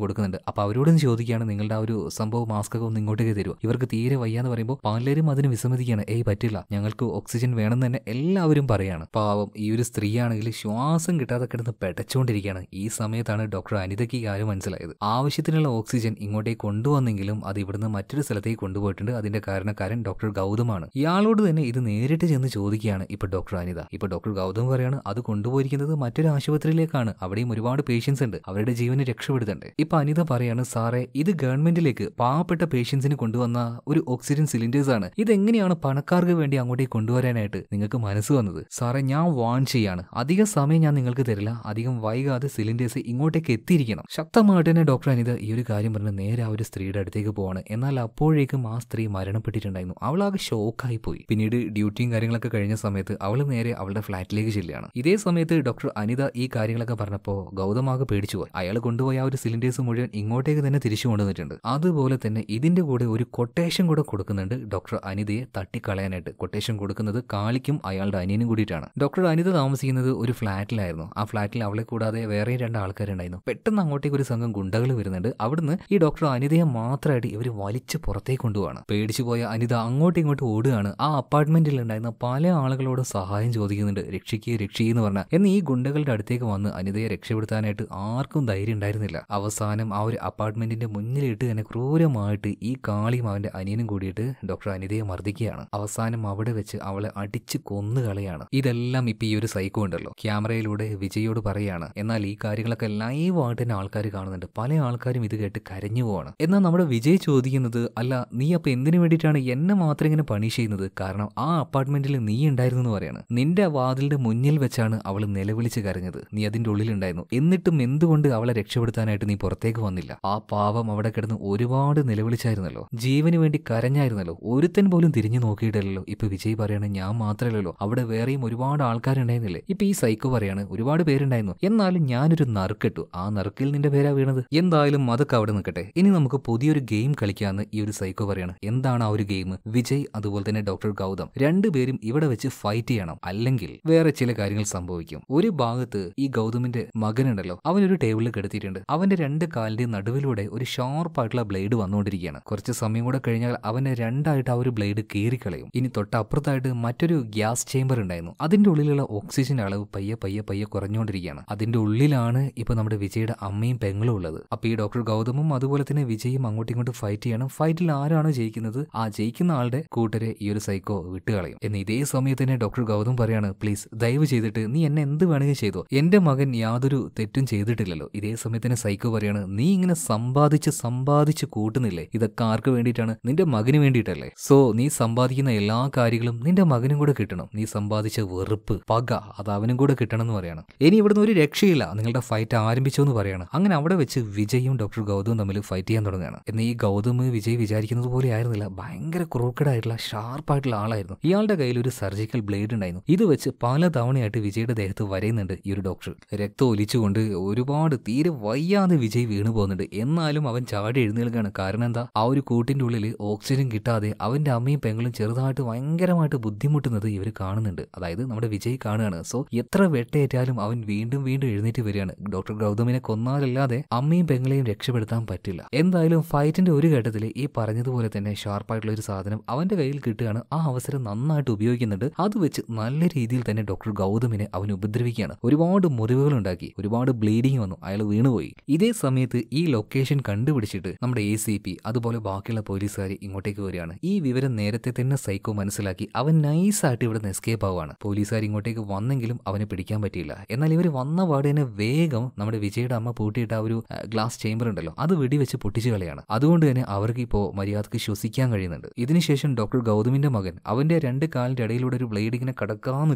കൊടുക്കുന്നുണ്ട് അപ്പോൾ അവരോടും ചോദിക്കുകയാണ് നിങ്ങളുടെ ആ ഒരു സംഭവം മാസ്ക് ഒക്കെ ഒന്ന് ഇങ്ങോട്ടേക്ക് തരുമോ ഇവർക്ക് തീരെ വയ്യാന്ന് പറയുമ്പോൾ പലരും അതിന് വിസമ്മതിക്കുകയാണ് ഏയ് പറ്റില്ല ഞങ്ങൾക്ക് ഓക്സിജൻ വേണം തന്നെ എല്ലാവരും പറയാണ് പാവം ഈ ഒരു സ്ത്രീയാണെങ്കിൽ ശ്വാസം കിട്ടാതെ കിടന്ന് പെടച്ചുകൊണ്ടിരിക്കുകയാണ് ഈ സമയത്താണ് ഡോക്ടർ അനിതയ്ക്ക് കാര്യം മനസ്സിലായത് ആവശ്യത്തിനുള്ള ഓക്സിജൻ ഇങ്ങോട്ടേക്ക് കൊണ്ടുവന്നെങ്കിലും അത് ഇവിടുന്ന് മറ്റൊരു സ്ഥലത്തേക്ക് കൊണ്ടുപോയിട്ടുണ്ട് അതിന്റെ കാരണക്കാരൻ ഡോക്ടർ ഗൗതമാണ് ഇയാളോട് തന്നെ ഇത് നേരിട്ട് ചെന്ന് ചോദിക്കുകയാണ് ഇപ്പൊ ഡോക്ടർ അനിത ഇപ്പൊ അപ്പോൾ ഡോക്ടർ ഗൗതം പറയാണ് അത് കൊണ്ടുപോയിരിക്കുന്നത് മറ്റൊരു ആശുപത്രിയിലേക്കാണ് അവിടെയും ഒരുപാട് പേഷ്യൻസ് ഉണ്ട് അവരുടെ ജീവനെ രക്ഷപ്പെടുത്തുന്നുണ്ട് ഇപ്പൊ അനിത പറയാണ് സാറേ ഇത് ഗവൺമെന്റിലേക്ക് പാവപ്പെട്ട പേഷ്യൻസിന് കൊണ്ടുവന്ന ഒരു ഓക്സിജൻ സിലിണ്ടേഴ്സ് ആണ് ഇതെങ്ങനെയാണ് പണക്കാർക്ക് വേണ്ടി അങ്ങോട്ടേക്ക് കൊണ്ടുവരാനായിട്ട് നിങ്ങൾക്ക് മനസ്സ് വന്നത് സാറേ ഞാൻ വാൺ ചെയ്യാണ് അധിക സമയം ഞാൻ നിങ്ങൾക്ക് തരില്ല അധികം വൈകാതെ സിലിണ്ടേഴ്സ് ഇങ്ങോട്ടേക്ക് എത്തിയിരിക്കണം ശക്തമായിട്ട് തന്നെ ഡോക്ടർ അനിത ഈ ഒരു കാര്യം പറഞ്ഞ് നേരെ ആ ഒരു സ്ത്രീയുടെ അടുത്തേക്ക് പോവാണ് എന്നാൽ അപ്പോഴേക്കും ആ സ്ത്രീ മരണപ്പെട്ടിട്ടുണ്ടായിരുന്നു അവൾ ആകെ ഷോക്കായി പോയി പിന്നീട് ഡ്യൂട്ടിയും കാര്യങ്ങളൊക്കെ കഴിഞ്ഞ സമയത്ത് അവൾ നേരെ അവളുടെ അയാളുടെ ഫ്ലാറ്റിലേക്ക് ചെല്ലുകയാണ് ഇതേ സമയത്ത് ഡോക്ടർ അനിത ഈ കാര്യങ്ങളൊക്കെ പറഞ്ഞപ്പോൾ ഗൗതമാകെ പേടിച്ചു പോയി അയാൾ കൊണ്ടുപോയ ആ ഒരു സിലിണ്ടേഴ്സ് മുഴുവൻ ഇങ്ങോട്ടേക്ക് തന്നെ തിരിച്ചു കൊണ്ടുവന്നിട്ടുണ്ട് അതുപോലെ തന്നെ ഇതിന്റെ കൂടെ ഒരു കൊട്ടേഷൻ കൂടെ കൊടുക്കുന്നുണ്ട് ഡോക്ടർ അനിതയെ തട്ടിക്കളയാനായിട്ട് കൊട്ടേഷൻ കൊടുക്കുന്നത് കാളിക്കും അയാളുടെ അനിയനും കൂടിയിട്ടാണ് ഡോക്ടർ അനിത താമസിക്കുന്നത് ഒരു ഫ്ലാറ്റിലായിരുന്നു ആ ഫ്ലാറ്റിൽ അവളെ കൂടാതെ വേറെ രണ്ട് ആൾക്കാരുണ്ടായിരുന്നു പെട്ടെന്ന് അങ്ങോട്ടേക്ക് ഒരു സംഘം ഗുണ്ടകൾ വരുന്നുണ്ട് അവിടുന്ന് ഈ ഡോക്ടർ അനിതയെ മാത്രമായിട്ട് ഇവർ വലിച്ച് പുറത്തേക്ക് കൊണ്ടുപോകാണ് പേടിച്ചു പോയ അനിത അങ്ങോട്ടും ഇങ്ങോട്ടും ഓടുകയാണ് ആ അപ്പാർട്ട്മെന്റിൽ ഉണ്ടായിരുന്ന പല ആളുകളോട് സഹായം ചോദിക്കുന്നു ചെയ്യുന്നുണ്ട് രക്ഷിക്കുക രക്ഷിക്കുക എന്ന് പറഞ്ഞാൽ എന്നാൽ ഈ ഗുണ്ടകളുടെ അടുത്തേക്ക് വന്ന് അനിതയെ രക്ഷപ്പെടുത്താനായിട്ട് ആർക്കും ധൈര്യം ഉണ്ടായിരുന്നില്ല അവസാനം ആ ഒരു അപ്പാർട്ട്മെന്റിന്റെ മുന്നിലിട്ട് തന്നെ ക്രൂരമായിട്ട് ഈ കാളിയും അവന്റെ അനിയനും കൂടിയിട്ട് ഡോക്ടർ അനിതയെ മർദ്ദിക്കുകയാണ് അവസാനം അവിടെ വെച്ച് അവളെ അടിച്ച് കൊന്നു കളയാണ് ഇതെല്ലാം ഇപ്പൊ ഈ ഒരു സൈക്കോ ഉണ്ടല്ലോ ക്യാമറയിലൂടെ വിജയോട് പറയാണ് എന്നാൽ ഈ കാര്യങ്ങളൊക്കെ ലൈവായിട്ട് തന്നെ ആൾക്കാർ കാണുന്നുണ്ട് പല ആൾക്കാരും ഇത് കേട്ട് കരഞ്ഞു പോവാണ് എന്നാൽ നമ്മുടെ വിജയ് ചോദിക്കുന്നത് അല്ല നീ അപ്പൊ എന്തിനു വേണ്ടിയിട്ടാണ് എന്നെ മാത്രം ഇങ്ങനെ പണി ചെയ്യുന്നത് കാരണം ആ അപ്പാർട്ട്മെന്റിൽ നീ ഉണ്ടായിരുന്നു എന്ന് പറയാണ് നിന്റെ വാതിലിന്റെ മുന്നിൽ വെച്ചാണ് അവൾ നിലവിളിച്ച് കരഞ്ഞത് നീ അതിന്റെ ഉള്ളിലുണ്ടായിരുന്നു എന്നിട്ടും എന്തുകൊണ്ട് അവളെ രക്ഷപ്പെടുത്താനായിട്ട് നീ പുറത്തേക്ക് വന്നില്ല ആ പാവം അവിടെ കിടന്ന് ഒരുപാട് നിലവിളിച്ചായിരുന്നല്ലോ ജീവന് വേണ്ടി കരഞ്ഞായിരുന്നല്ലോ ഒരുത്തൻ പോലും തിരിഞ്ഞു നോക്കിയിട്ടില്ലല്ലോ ഇപ്പൊ വിജയ് പറയാണ് ഞാൻ മാത്രമല്ലല്ലോ അവിടെ വേറെയും ഒരുപാട് ആൾക്കാരുണ്ടായിരുന്നില്ലേ ഇപ്പൊ ഈ സൈക്കോ പറയാണ് ഒരുപാട് പേരുണ്ടായിരുന്നു എന്നാലും ഞാനൊരു നറുക്കെട്ടു ആ നറുക്കിൽ നിന്റെ പേരാ വീണത് എന്തായാലും അതൊക്കെ അവിടെ നിൽക്കട്ടെ ഇനി നമുക്ക് പുതിയൊരു ഗെയിം കളിക്കാന്ന് ഈ ഒരു സൈക്കോ പറയാണ് എന്താണ് ആ ഒരു ഗെയിം വിജയ് അതുപോലെ തന്നെ ഡോക്ടർ ഗൗതം രണ്ടുപേരും ഇവിടെ വെച്ച് ഫൈറ്റ് ചെയ്യണം അല്ലെങ്കിൽ വേറെ ചില കാര്യങ്ങൾ സംഭവിക്കും ഒരു ഭാഗത്ത് ഈ ഗൗതമിന്റെ മകനുണ്ടല്ലോ അവനൊരു ടേബിളിൽ കിടത്തിയിട്ടുണ്ട് അവന്റെ രണ്ട് കാലിന്റെ നടുവിലൂടെ ഒരു ഷാർപ്പായിട്ടുള്ള ബ്ലേഡ് വന്നുകൊണ്ടിരിക്കുകയാണ് കുറച്ച് സമയം കൂടെ കഴിഞ്ഞാൽ അവനെ രണ്ടായിട്ട് ആ ഒരു ബ്ലേഡ് കീറിക്കളയും ഇനി തൊട്ടപ്പുറത്തായിട്ട് മറ്റൊരു ഗ്യാസ് ചേംബർ ഉണ്ടായിരുന്നു അതിന്റെ ഉള്ളിലുള്ള ഓക്സിജൻ അളവ് പയ്യെ പയ്യെ പയ്യെ കുറഞ്ഞുകൊണ്ടിരിക്കുകയാണ് അതിന്റെ ഉള്ളിലാണ് ഇപ്പൊ നമ്മുടെ വിജയുടെ അമ്മയും പെങ്ങളും ഉള്ളത് അപ്പൊ ഈ ഡോക്ടർ ഗൗതമും അതുപോലെ തന്നെ വിജയും അങ്ങോട്ടും ഇങ്ങോട്ടും ഫൈറ്റ് ചെയ്യണം ഫൈറ്റിൽ ആരാണ് ജയിക്കുന്നത് ആ ജയിക്കുന്ന ആളുടെ കൂട്ടരെ ഈ ഒരു സൈക്കോ വിട്ടുകളയും എന്ന് ഇതേ സമയത്ത് തന്നെ ഡോക്ടർ ഗൗതം പറയാണ് പ്ലീസ് ദയവ് ചെയ്തിട്ട് നീ എന്നെ എന്ത് വേണമെങ്കിൽ ചെയ്തോ എൻ്റെ മകൻ യാതൊരു തെറ്റും ചെയ്തിട്ടില്ലല്ലോ ഇതേ സമയത്തിന് സൈക്കോ പറയാണ് നീ ഇങ്ങനെ സമ്പാദിച്ച് സമ്പാദിച്ച് കൂട്ടുന്നില്ലേ ഇതൊക്കെ ആർക്ക് വേണ്ടിയിട്ടാണ് നിന്റെ മകന് വേണ്ടിയിട്ടല്ലേ സോ നീ സമ്പാദിക്കുന്ന എല്ലാ കാര്യങ്ങളും നിന്റെ മകനും കൂടെ കിട്ടണം നീ സമ്പാദിച്ച വെറുപ്പ് പക അത് അവനും കൂടെ കിട്ടണം എന്ന് പറയാണ് ഇനി ഇവിടുന്ന് ഒരു രക്ഷയില്ല നിങ്ങളുടെ ഫൈറ്റ് ആരംഭിച്ചോ എന്ന് പറയാണ് അങ്ങനെ അവിടെ വെച്ച് വിജയും ഡോക്ടർ ഗൗതവും തമ്മിൽ ഫൈറ്റ് ചെയ്യാൻ തുടങ്ങുകയാണ് എന്നാൽ ഈ ഗൗതമ് വിജയ് വിചാരിക്കുന്നത് പോലെ ആയിരുന്നില്ല ഭയങ്കര ക്രൂക്കഡായിട്ടുള്ള ഷാർപ്പായിട്ടുള്ള ആളായിരുന്നു ഇയാളുടെ കയ്യിൽ ഒരു സർജിക്കൽ ബ്ലേഡ് ഉണ്ടായിരുന്നു ഇത് വെച്ച് പല തവണയായിട്ട് വിജയുടെ ദേഹത്ത് വരയുന്നുണ്ട് ഈ ഒരു ഡോക്ടർ രക്തം ഒലിച്ചുകൊണ്ട് ഒരുപാട് തീരെ വയ്യാതെ വിജയ് വീണു പോകുന്നുണ്ട് എന്നാലും അവൻ ചാടി എഴുന്നേൽക്കുകയാണ് കാരണം എന്താ ആ ഒരു കൂട്ടിൻ്റെ ഉള്ളിൽ ഓക്സിജൻ കിട്ടാതെ അവൻ്റെ അമ്മയും പെങ്ങളും ചെറുതായിട്ട് ഭയങ്കരമായിട്ട് ബുദ്ധിമുട്ടുന്നത് ഇവർ കാണുന്നുണ്ട് അതായത് നമ്മുടെ വിജയ് കാണുകയാണ് സോ എത്ര വെട്ടേറ്റാലും അവൻ വീണ്ടും വീണ്ടും എഴുന്നേറ്റ് വരികയാണ് ഡോക്ടർ ഗൗതമിനെ കൊന്നാലല്ലാതെ അമ്മയും പെങ്ങളെയും രക്ഷപ്പെടുത്താൻ പറ്റില്ല എന്തായാലും ഫൈറ്റിന്റെ ഒരു ഘട്ടത്തിൽ ഈ പറഞ്ഞതുപോലെ തന്നെ ഷാർപ്പായിട്ടുള്ള ഒരു സാധനം അവന്റെ കയ്യിൽ കിട്ടുകയാണ് ആ അവസരം നന്നായിട്ട് ഉപയോഗിക്കുന്നുണ്ട് അത് വെച്ച് നല്ല രീതിയിൽ രീതിയിൽ തന്നെ ഡോക്ടർ ഗൗതമിനെ അവൻ ഉപദ്രവിക്കുകയാണ് ഒരുപാട് മുറിവുകൾ ഉണ്ടാക്കി ഒരുപാട് ബ്ലീഡിങ് വന്നു അയാൾ വീണുപോയി ഇതേ സമയത്ത് ഈ ലൊക്കേഷൻ കണ്ടുപിടിച്ചിട്ട് നമ്മുടെ എ സി പി അതുപോലെ ബാക്കിയുള്ള പോലീസുകാർ ഇങ്ങോട്ടേക്ക് വരികയാണ് ഈ വിവരം നേരത്തെ തന്നെ സൈക്കോ മനസ്സിലാക്കി അവൻ നൈസായിട്ട് ഇവിടെ നിന്ന് എസ്കേപ്പ് ആവുകയാണ് പോലീസുകാർ ഇങ്ങോട്ടേക്ക് വന്നെങ്കിലും അവനെ പിടിക്കാൻ പറ്റിയില്ല എന്നാൽ ഇവർ വന്ന പാട് തന്നെ വേഗം നമ്മുടെ വിജയുടെ അമ്മ പൂട്ടിയിട്ട് ആ ഒരു ഗ്ലാസ് ചേംബർ ഉണ്ടല്ലോ അത് വെടിവെച്ച് പൊട്ടിച്ചു കളയാണ് അതുകൊണ്ട് തന്നെ അവർക്ക് ഇപ്പോൾ മര്യാദക്ക് ശ്വസിക്കാൻ കഴിയുന്നുണ്ട് ഇതിനുശേഷം ഡോക്ടർ ഗൗതമിന്റെ മകൻ അവന്റെ രണ്ട് കാലിന്റെ ഇടയിലൂടെ ഒരു ബ്ലേഡ് ഇങ്ങനെ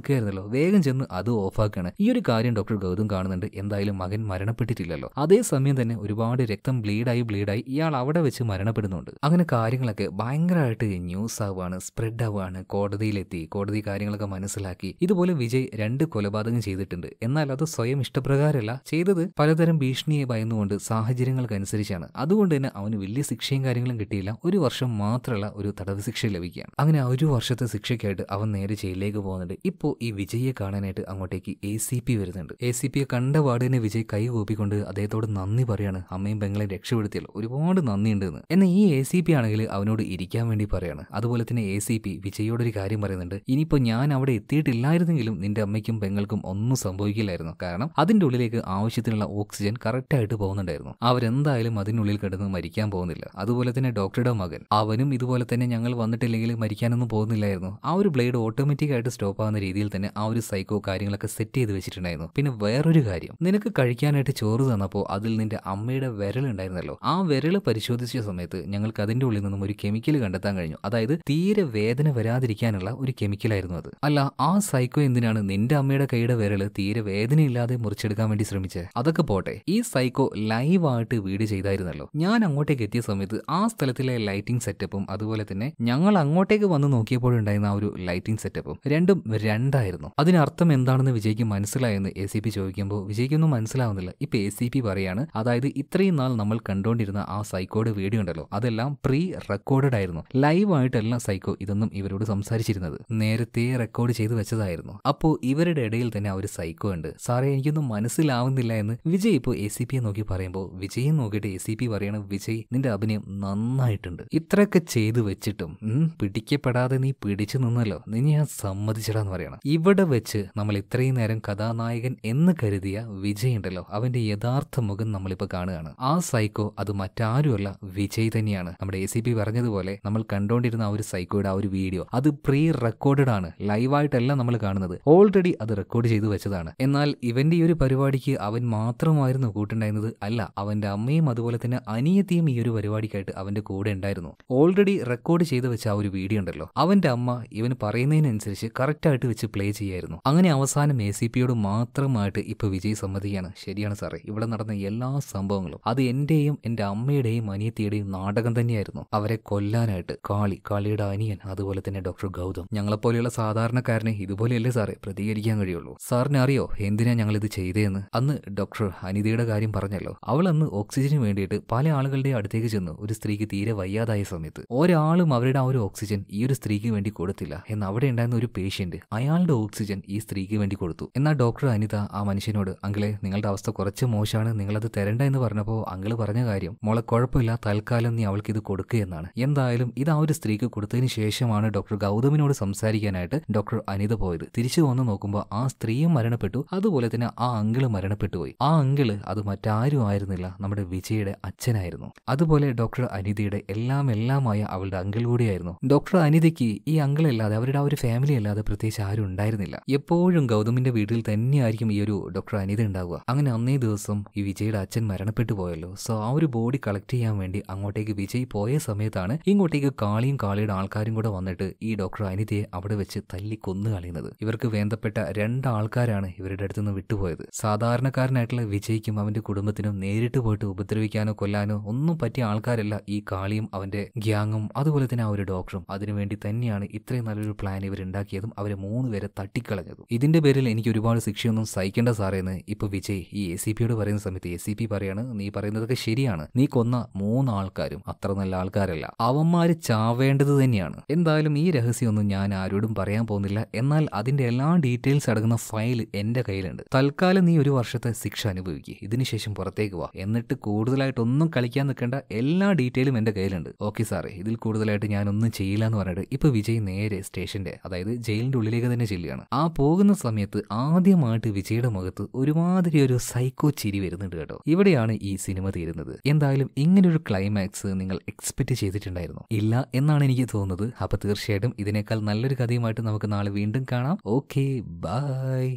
നിൽക്കുകയായിരുന്നല്ലോ വേഗം ചെന്ന് അത് ഓഫാക്കാണ് ഈ ഒരു കാര്യം ഡോക്ടർ ഗൗതം കാണുന്നുണ്ട് എന്തായാലും മകൻ മരണപ്പെട്ടിട്ടില്ലല്ലോ അതേസമയം തന്നെ ഒരുപാട് രക്തം ബ്ലീഡായി ബ്ലീഡായി ഇയാൾ അവിടെ വെച്ച് മരണപ്പെടുന്നുണ്ട് അങ്ങനെ കാര്യങ്ങളൊക്കെ ഭയങ്കരമായിട്ട് ന്യൂസ് ആവുകയാണ് സ്പ്രെഡ് ആവുകയാണ് കോടതിയിലെത്തി കോടതി കാര്യങ്ങളൊക്കെ മനസ്സിലാക്കി ഇതുപോലെ വിജയ് രണ്ട് കൊലപാതകം ചെയ്തിട്ടുണ്ട് എന്നാൽ അത് സ്വയം ഇഷ്ടപ്രകാരമല്ല ചെയ്തത് പലതരം ഭീഷണിയെ ഭയന്നുകൊണ്ട് സാഹചര്യങ്ങൾക്കനുസരിച്ചാണ് അതുകൊണ്ട് തന്നെ അവന് വലിയ ശിക്ഷയും കാര്യങ്ങളും കിട്ടിയില്ല ഒരു വർഷം മാത്രമുള്ള ഒരു തടവ് ശിക്ഷ ലഭിക്കുകയാണ് അങ്ങനെ ഒരു വർഷത്തെ ശിക്ഷയ്ക്കായിട്ട് അവൻ നേരെ ജയിലിലേക്ക് പോകുന്നുണ്ട് ഇപ്പോൾ ഈ വിജയെ കാണാനായിട്ട് അങ്ങോട്ടേക്ക് എ സി പി വരുന്നുണ്ട് എ സി പിയെ കണ്ട വാർഡിനെ വിജയ് കൈ കൂപ്പിക്കൊണ്ട് അദ്ദേഹത്തോട് നന്ദി പറയാണ് അമ്മയും ബംഗളെ രക്ഷപ്പെടുത്തിയല്ലോ ഒരുപാട് നന്ദിയുണ്ട് എന്ന് എന്നാൽ ഈ എ സി പി ആണെങ്കിൽ അവനോട് ഇരിക്കാൻ വേണ്ടി പറയാണ് അതുപോലെ തന്നെ എ സി പി വിജയോടൊരു കാര്യം പറയുന്നുണ്ട് ഇനിയിപ്പോൾ ഞാൻ അവിടെ എത്തിയിട്ടില്ലായിരുന്നെങ്കിലും നിന്റെ അമ്മയ്ക്കും പെങ്ങൾക്കും ഒന്നും സംഭവിക്കില്ലായിരുന്നു കാരണം അതിൻ്റെ ഉള്ളിലേക്ക് ആവശ്യത്തിനുള്ള ഓക്സിജൻ കറക്റ്റായിട്ട് പോകുന്നുണ്ടായിരുന്നു അവരെന്തായാലും അതിനുള്ളിൽ കിടന്ന് മരിക്കാൻ പോകുന്നില്ല അതുപോലെ തന്നെ ഡോക്ടറുടെ മകൻ അവനും ഇതുപോലെ തന്നെ ഞങ്ങൾ വന്നിട്ടില്ലെങ്കിൽ മരിക്കാനൊന്നും പോകുന്നില്ലായിരുന്നു ആ ഒരു ബ്ലേഡ് ഓട്ടോമാറ്റിക്കായിട്ട് സ്റ്റോപ്പ് ആവുന്ന രീതിയിൽ രീതിയിൽ തന്നെ ആ ഒരു സൈക്കോ കാര്യങ്ങളൊക്കെ സെറ്റ് ചെയ്ത് വെച്ചിട്ടുണ്ടായിരുന്നു പിന്നെ വേറൊരു കാര്യം നിനക്ക് കഴിക്കാനായിട്ട് ചോറ് തന്നപ്പോൾ അതിൽ നിന്റെ അമ്മയുടെ വിരൽ ഉണ്ടായിരുന്നല്ലോ ആ വിരൽ പരിശോധിച്ച സമയത്ത് ഞങ്ങൾക്ക് അതിന്റെ ഉള്ളിൽ നിന്നും ഒരു കെമിക്കൽ കണ്ടെത്താൻ കഴിഞ്ഞു അതായത് തീരെ വേദന വരാതിരിക്കാനുള്ള ഒരു കെമിക്കലായിരുന്നു അത് അല്ല ആ സൈക്കോ എന്തിനാണ് നിന്റെ അമ്മയുടെ കൈയുടെ വിരൽ തീരെ വേദനയില്ലാതെ മുറിച്ചെടുക്കാൻ വേണ്ടി ശ്രമിച്ചത് അതൊക്കെ പോട്ടെ ഈ സൈക്കോ ലൈവ് ആയിട്ട് വീഡിയോ ചെയ്തായിരുന്നല്ലോ ഞാൻ അങ്ങോട്ടേക്ക് എത്തിയ സമയത്ത് ആ സ്ഥലത്തിലെ ലൈറ്റിംഗ് സെറ്റപ്പും അതുപോലെ തന്നെ ഞങ്ങൾ അങ്ങോട്ടേക്ക് വന്ന് നോക്കിയപ്പോഴുണ്ടായിരുന്ന ആ ഒരു ലൈറ്റിംഗ് സെറ്റപ്പും രണ്ടും രണ്ട് രണ്ടായിരുന്നു അതിനർത്ഥം എന്താണെന്ന് വിജയ്ക്ക് മനസ്സിലായെന്ന് എ സി പി ചോദിക്കുമ്പോൾ വിജയ്ക്കൊന്നും മനസ്സിലാവുന്നില്ല ഇപ്പൊ എ സി പി പറയാണ് അതായത് ഇത്രയും നാൾ നമ്മൾ കണ്ടുകൊണ്ടിരുന്ന ആ സൈക്കോയുടെ വീഡിയോ ഉണ്ടല്ലോ അതെല്ലാം പ്രീ റെക്കോർഡഡ് ആയിരുന്നു ലൈവ് ആയിട്ടല്ല സൈക്കോ ഇതൊന്നും ഇവരോട് സംസാരിച്ചിരുന്നത് നേരത്തെ റെക്കോർഡ് ചെയ്തു വെച്ചതായിരുന്നു അപ്പോൾ ഇവരുടെ ഇടയിൽ തന്നെ ആ ഒരു സൈക്കോ ഉണ്ട് സാറേ എനിക്കൊന്നും മനസ്സിലാവുന്നില്ല എന്ന് വിജയ് ഇപ്പോൾ എ സി പിയെ നോക്കി പറയുമ്പോൾ വിജയെ നോക്കിയിട്ട് എ സി പി പറയണ വിജയ് നിന്റെ അഭിനയം നന്നായിട്ടുണ്ട് ഇത്രയൊക്കെ ചെയ്തു വെച്ചിട്ടും പിടിക്കപ്പെടാതെ നീ പിടിച്ചു നിന്നല്ലോ നിന്നെ ഞാൻ സമ്മതിച്ചടാന്ന് പറയണം ഇവിടെ വെച്ച് നമ്മൾ ഇത്രയും നേരം കഥാനായകൻ എന്ന് കരുതിയ വിജയ് ഉണ്ടല്ലോ അവന്റെ യഥാർത്ഥ മുഖം നമ്മളിപ്പോൾ കാണുകയാണ് ആ സൈക്കോ അത് മറ്റാരുമല്ല വിജയ് തന്നെയാണ് നമ്മുടെ എ സി പി പറഞ്ഞതുപോലെ നമ്മൾ കണ്ടുകൊണ്ടിരുന്ന ആ ഒരു സൈക്കോയുടെ ആ ഒരു വീഡിയോ അത് പ്രീ റെക്കോർഡഡ് ആണ് ലൈവായിട്ടല്ല നമ്മൾ കാണുന്നത് ഓൾറെഡി അത് റെക്കോർഡ് ചെയ്തു വെച്ചതാണ് എന്നാൽ ഇവന്റെ ഈ ഒരു പരിപാടിക്ക് അവൻ മാത്രമായിരുന്നു കൂട്ടുണ്ടായിരുന്നത് അല്ല അവന്റെ അമ്മയും അതുപോലെ തന്നെ അനിയത്തിയും ഈ ഒരു പരിപാടിക്കായിട്ട് അവന്റെ കൂടെ ഉണ്ടായിരുന്നു ഓൾറെഡി റെക്കോർഡ് ചെയ്തു വെച്ച ആ ഒരു വീഡിയോ ഉണ്ടല്ലോ അവന്റെ അമ്മ ഇവന് പറയുന്നതിനനുസരിച്ച് കറക്റ്റായിട്ട് വെച്ച് പ്ലേ ചെയ്യായിരുന്നു അങ്ങനെ അവസാനം എ സി പിയോട് മാത്രമായിട്ട് ഇപ്പൊ വിജയ് സമ്മതിയാണ് ശരിയാണ് സാറേ ഇവിടെ നടന്ന എല്ലാ സംഭവങ്ങളും അത് എൻ്റെയും എൻ്റെ അമ്മയുടെയും അനിയത്തിയുടെയും നാടകം തന്നെയായിരുന്നു അവരെ കൊല്ലാനായിട്ട് കാളി കാളിയുടെ അനിയൻ അതുപോലെ തന്നെ ഡോക്ടർ ഗൗതം ഞങ്ങളെപ്പോലെയുള്ള സാധാരണക്കാരനെ ഇതുപോലെയല്ലേ സാറേ പ്രതികരിക്കാൻ കഴിയുള്ളൂ സാറിന് അറിയോ എന്തിനാ ഞങ്ങൾ ഇത് ചെയ്തതെന്ന് അന്ന് ഡോക്ടർ അനിതയുടെ കാര്യം പറഞ്ഞല്ലോ അവൾ അന്ന് ഓക്സിജന് വേണ്ടിയിട്ട് പല ആളുകളുടെ അടുത്തേക്ക് ചെന്നു ഒരു സ്ത്രീക്ക് തീരെ വയ്യാതായ സമയത്ത് ഒരാളും അവരുടെ ആ ഒരു ഓക്സിജൻ ഈ ഒരു സ്ത്രീക്ക് വേണ്ടി കൊടുത്തില്ല എന്ന് അവിടെ ഉണ്ടായിരുന്ന ഒരു പേഷ്യന്റ് അയാൾ അയാളുടെ ഓക്സിജൻ ഈ സ്ത്രീക്ക് വേണ്ടി കൊടുത്തു എന്നാൽ ഡോക്ടർ അനിത ആ മനുഷ്യനോട് അങ്കിളെ നിങ്ങളുടെ അവസ്ഥ കുറച്ച് മോശമാണ് നിങ്ങളത് തരണ്ട എന്ന് പറഞ്ഞപ്പോൾ അങ്കിള് പറഞ്ഞ കാര്യം മോളെ കുഴപ്പമില്ല തൽക്കാലം നീ അവൾക്ക് ഇത് കൊടുക്കുക എന്നാണ് എന്തായാലും ഇത് ആ ഒരു സ്ത്രീക്ക് കൊടുത്തതിന് ശേഷമാണ് ഡോക്ടർ ഗൗതമിനോട് സംസാരിക്കാനായിട്ട് ഡോക്ടർ അനിത പോയത് തിരിച്ചു വന്ന് നോക്കുമ്പോൾ ആ സ്ത്രീയും മരണപ്പെട്ടു അതുപോലെ തന്നെ ആ അങ്കിള് മരണപ്പെട്ടു പോയി ആ അങ്കിള് അത് മറ്റാരും ആയിരുന്നില്ല നമ്മുടെ വിജയുടെ അച്ഛനായിരുന്നു അതുപോലെ ഡോക്ടർ അനിതയുടെ എല്ലാം എല്ലാമായ അവളുടെ അങ്കിൾ കൂടിയായിരുന്നു ഡോക്ടർ അനിതയ്ക്ക് ഈ അങ്കിളല്ലാതെ അവരുടെ ആ ഒരു ഫാമിലി അല്ലാതെ പ്രത്യേകിച്ച് ആരും ഉണ്ടായിരുന്നില്ല എപ്പോഴും ഗൗതമിന്റെ വീട്ടിൽ തന്നെയായിരിക്കും ഈ ഒരു ഡോക്ടർ അനിത ഉണ്ടാവുക അങ്ങനെ അന്നേ ദിവസം ഈ വിജയുടെ അച്ഛൻ മരണപ്പെട്ടു പോയല്ലോ സോ ആ ഒരു ബോഡി കളക്ട് ചെയ്യാൻ വേണ്ടി അങ്ങോട്ടേക്ക് വിജയ് പോയ സമയത്താണ് ഇങ്ങോട്ടേക്ക് കാളിയും കാളിയുടെ ആൾക്കാരും കൂടെ വന്നിട്ട് ഈ ഡോക്ടർ അനിതയെ അവിടെ വെച്ച് തല്ലി കൊന്നു കളയുന്നത് ഇവർക്ക് വേണ്ടപ്പെട്ട രണ്ടാൾക്കാരാണ് ഇവരുടെ അടുത്തുനിന്ന് വിട്ടുപോയത് സാധാരണക്കാരനായിട്ടുള്ള വിജയ്ക്കും അവന്റെ കുടുംബത്തിനും നേരിട്ട് പോയിട്ട് ഉപദ്രവിക്കാനോ കൊല്ലാനോ ഒന്നും പറ്റിയ ആൾക്കാരല്ല ഈ കാളിയും അവന്റെ ഗ്യാങ്ങും അതുപോലെ തന്നെ ആ ഒരു ഡോക്ടറും അതിനുവേണ്ടി തന്നെയാണ് ഇത്രയും നല്ലൊരു പ്ലാൻ ഇവർ ഉണ്ടാക്കിയതും അവരെ മൂന്ന് വരെ തട്ടിക്കളഞ്ഞതും ഇതിന്റെ പേരിൽ എനിക്ക് ഒരുപാട് ശിക്ഷയൊന്നും സഹിക്കേണ്ട സാറേന്ന് ഇപ്പൊ വിജയ് ഈ എ സി പിയോട് പറയുന്ന സമയത്ത് എ സി പി പറയാണ് നീ പറയുന്നതൊക്കെ ശരിയാണ് നീ കൊന്ന മൂന്നാൾക്കാരും അത്ര നല്ല ആൾക്കാരല്ല അവന്മാര് ചാവേണ്ടത് തന്നെയാണ് എന്തായാലും ഈ രഹസ്യമൊന്നും ഞാൻ ആരോടും പറയാൻ പോകുന്നില്ല എന്നാൽ അതിന്റെ എല്ലാ ഡീറ്റെയിൽസ് അടങ്ങുന്ന ഫയൽ എന്റെ കയ്യിലുണ്ട് തൽക്കാലം നീ ഒരു വർഷത്തെ ശിക്ഷ അനുഭവിക്കുക ഇതിനുശേഷം പുറത്തേക്ക് വാ എന്നിട്ട് കൂടുതലായിട്ടൊന്നും കളിക്കാൻ നിൽക്കേണ്ട എല്ലാ ഡീറ്റെയിലും എന്റെ കയ്യിലുണ്ട് ഓക്കെ സാറേ ഇതിൽ കൂടുതലായിട്ട് ഞാനൊന്നും ചെയ്യില്ല എന്ന് പറഞ്ഞിട്ട് ഇപ്പൊ വിജയ് നേരെ സ്റ്റേഷന്റെ അതായത് ജയിലിന്റെ ഉള്ളിലേക്ക് തന്നെ തന്നെ ചെല്ലുകയാണ് ആ പോകുന്ന സമയത്ത് ആദ്യമായിട്ട് വിജയുടെ മുഖത്ത് ഒരുമാതിരി ഒരു സൈക്കോ ചിരി വരുന്നുണ്ട് കേട്ടോ ഇവിടെയാണ് ഈ സിനിമ തീരുന്നത് എന്തായാലും ഇങ്ങനൊരു ക്ലൈമാക്സ് നിങ്ങൾ എക്സ്പെക്ട് ചെയ്തിട്ടുണ്ടായിരുന്നു ഇല്ല എന്നാണ് എനിക്ക് തോന്നുന്നത് അപ്പൊ തീർച്ചയായിട്ടും ഇതിനേക്കാൾ നല്ലൊരു കഥയുമായിട്ട് നമുക്ക് നാളെ വീണ്ടും കാണാം ഓക്കെ ബൈ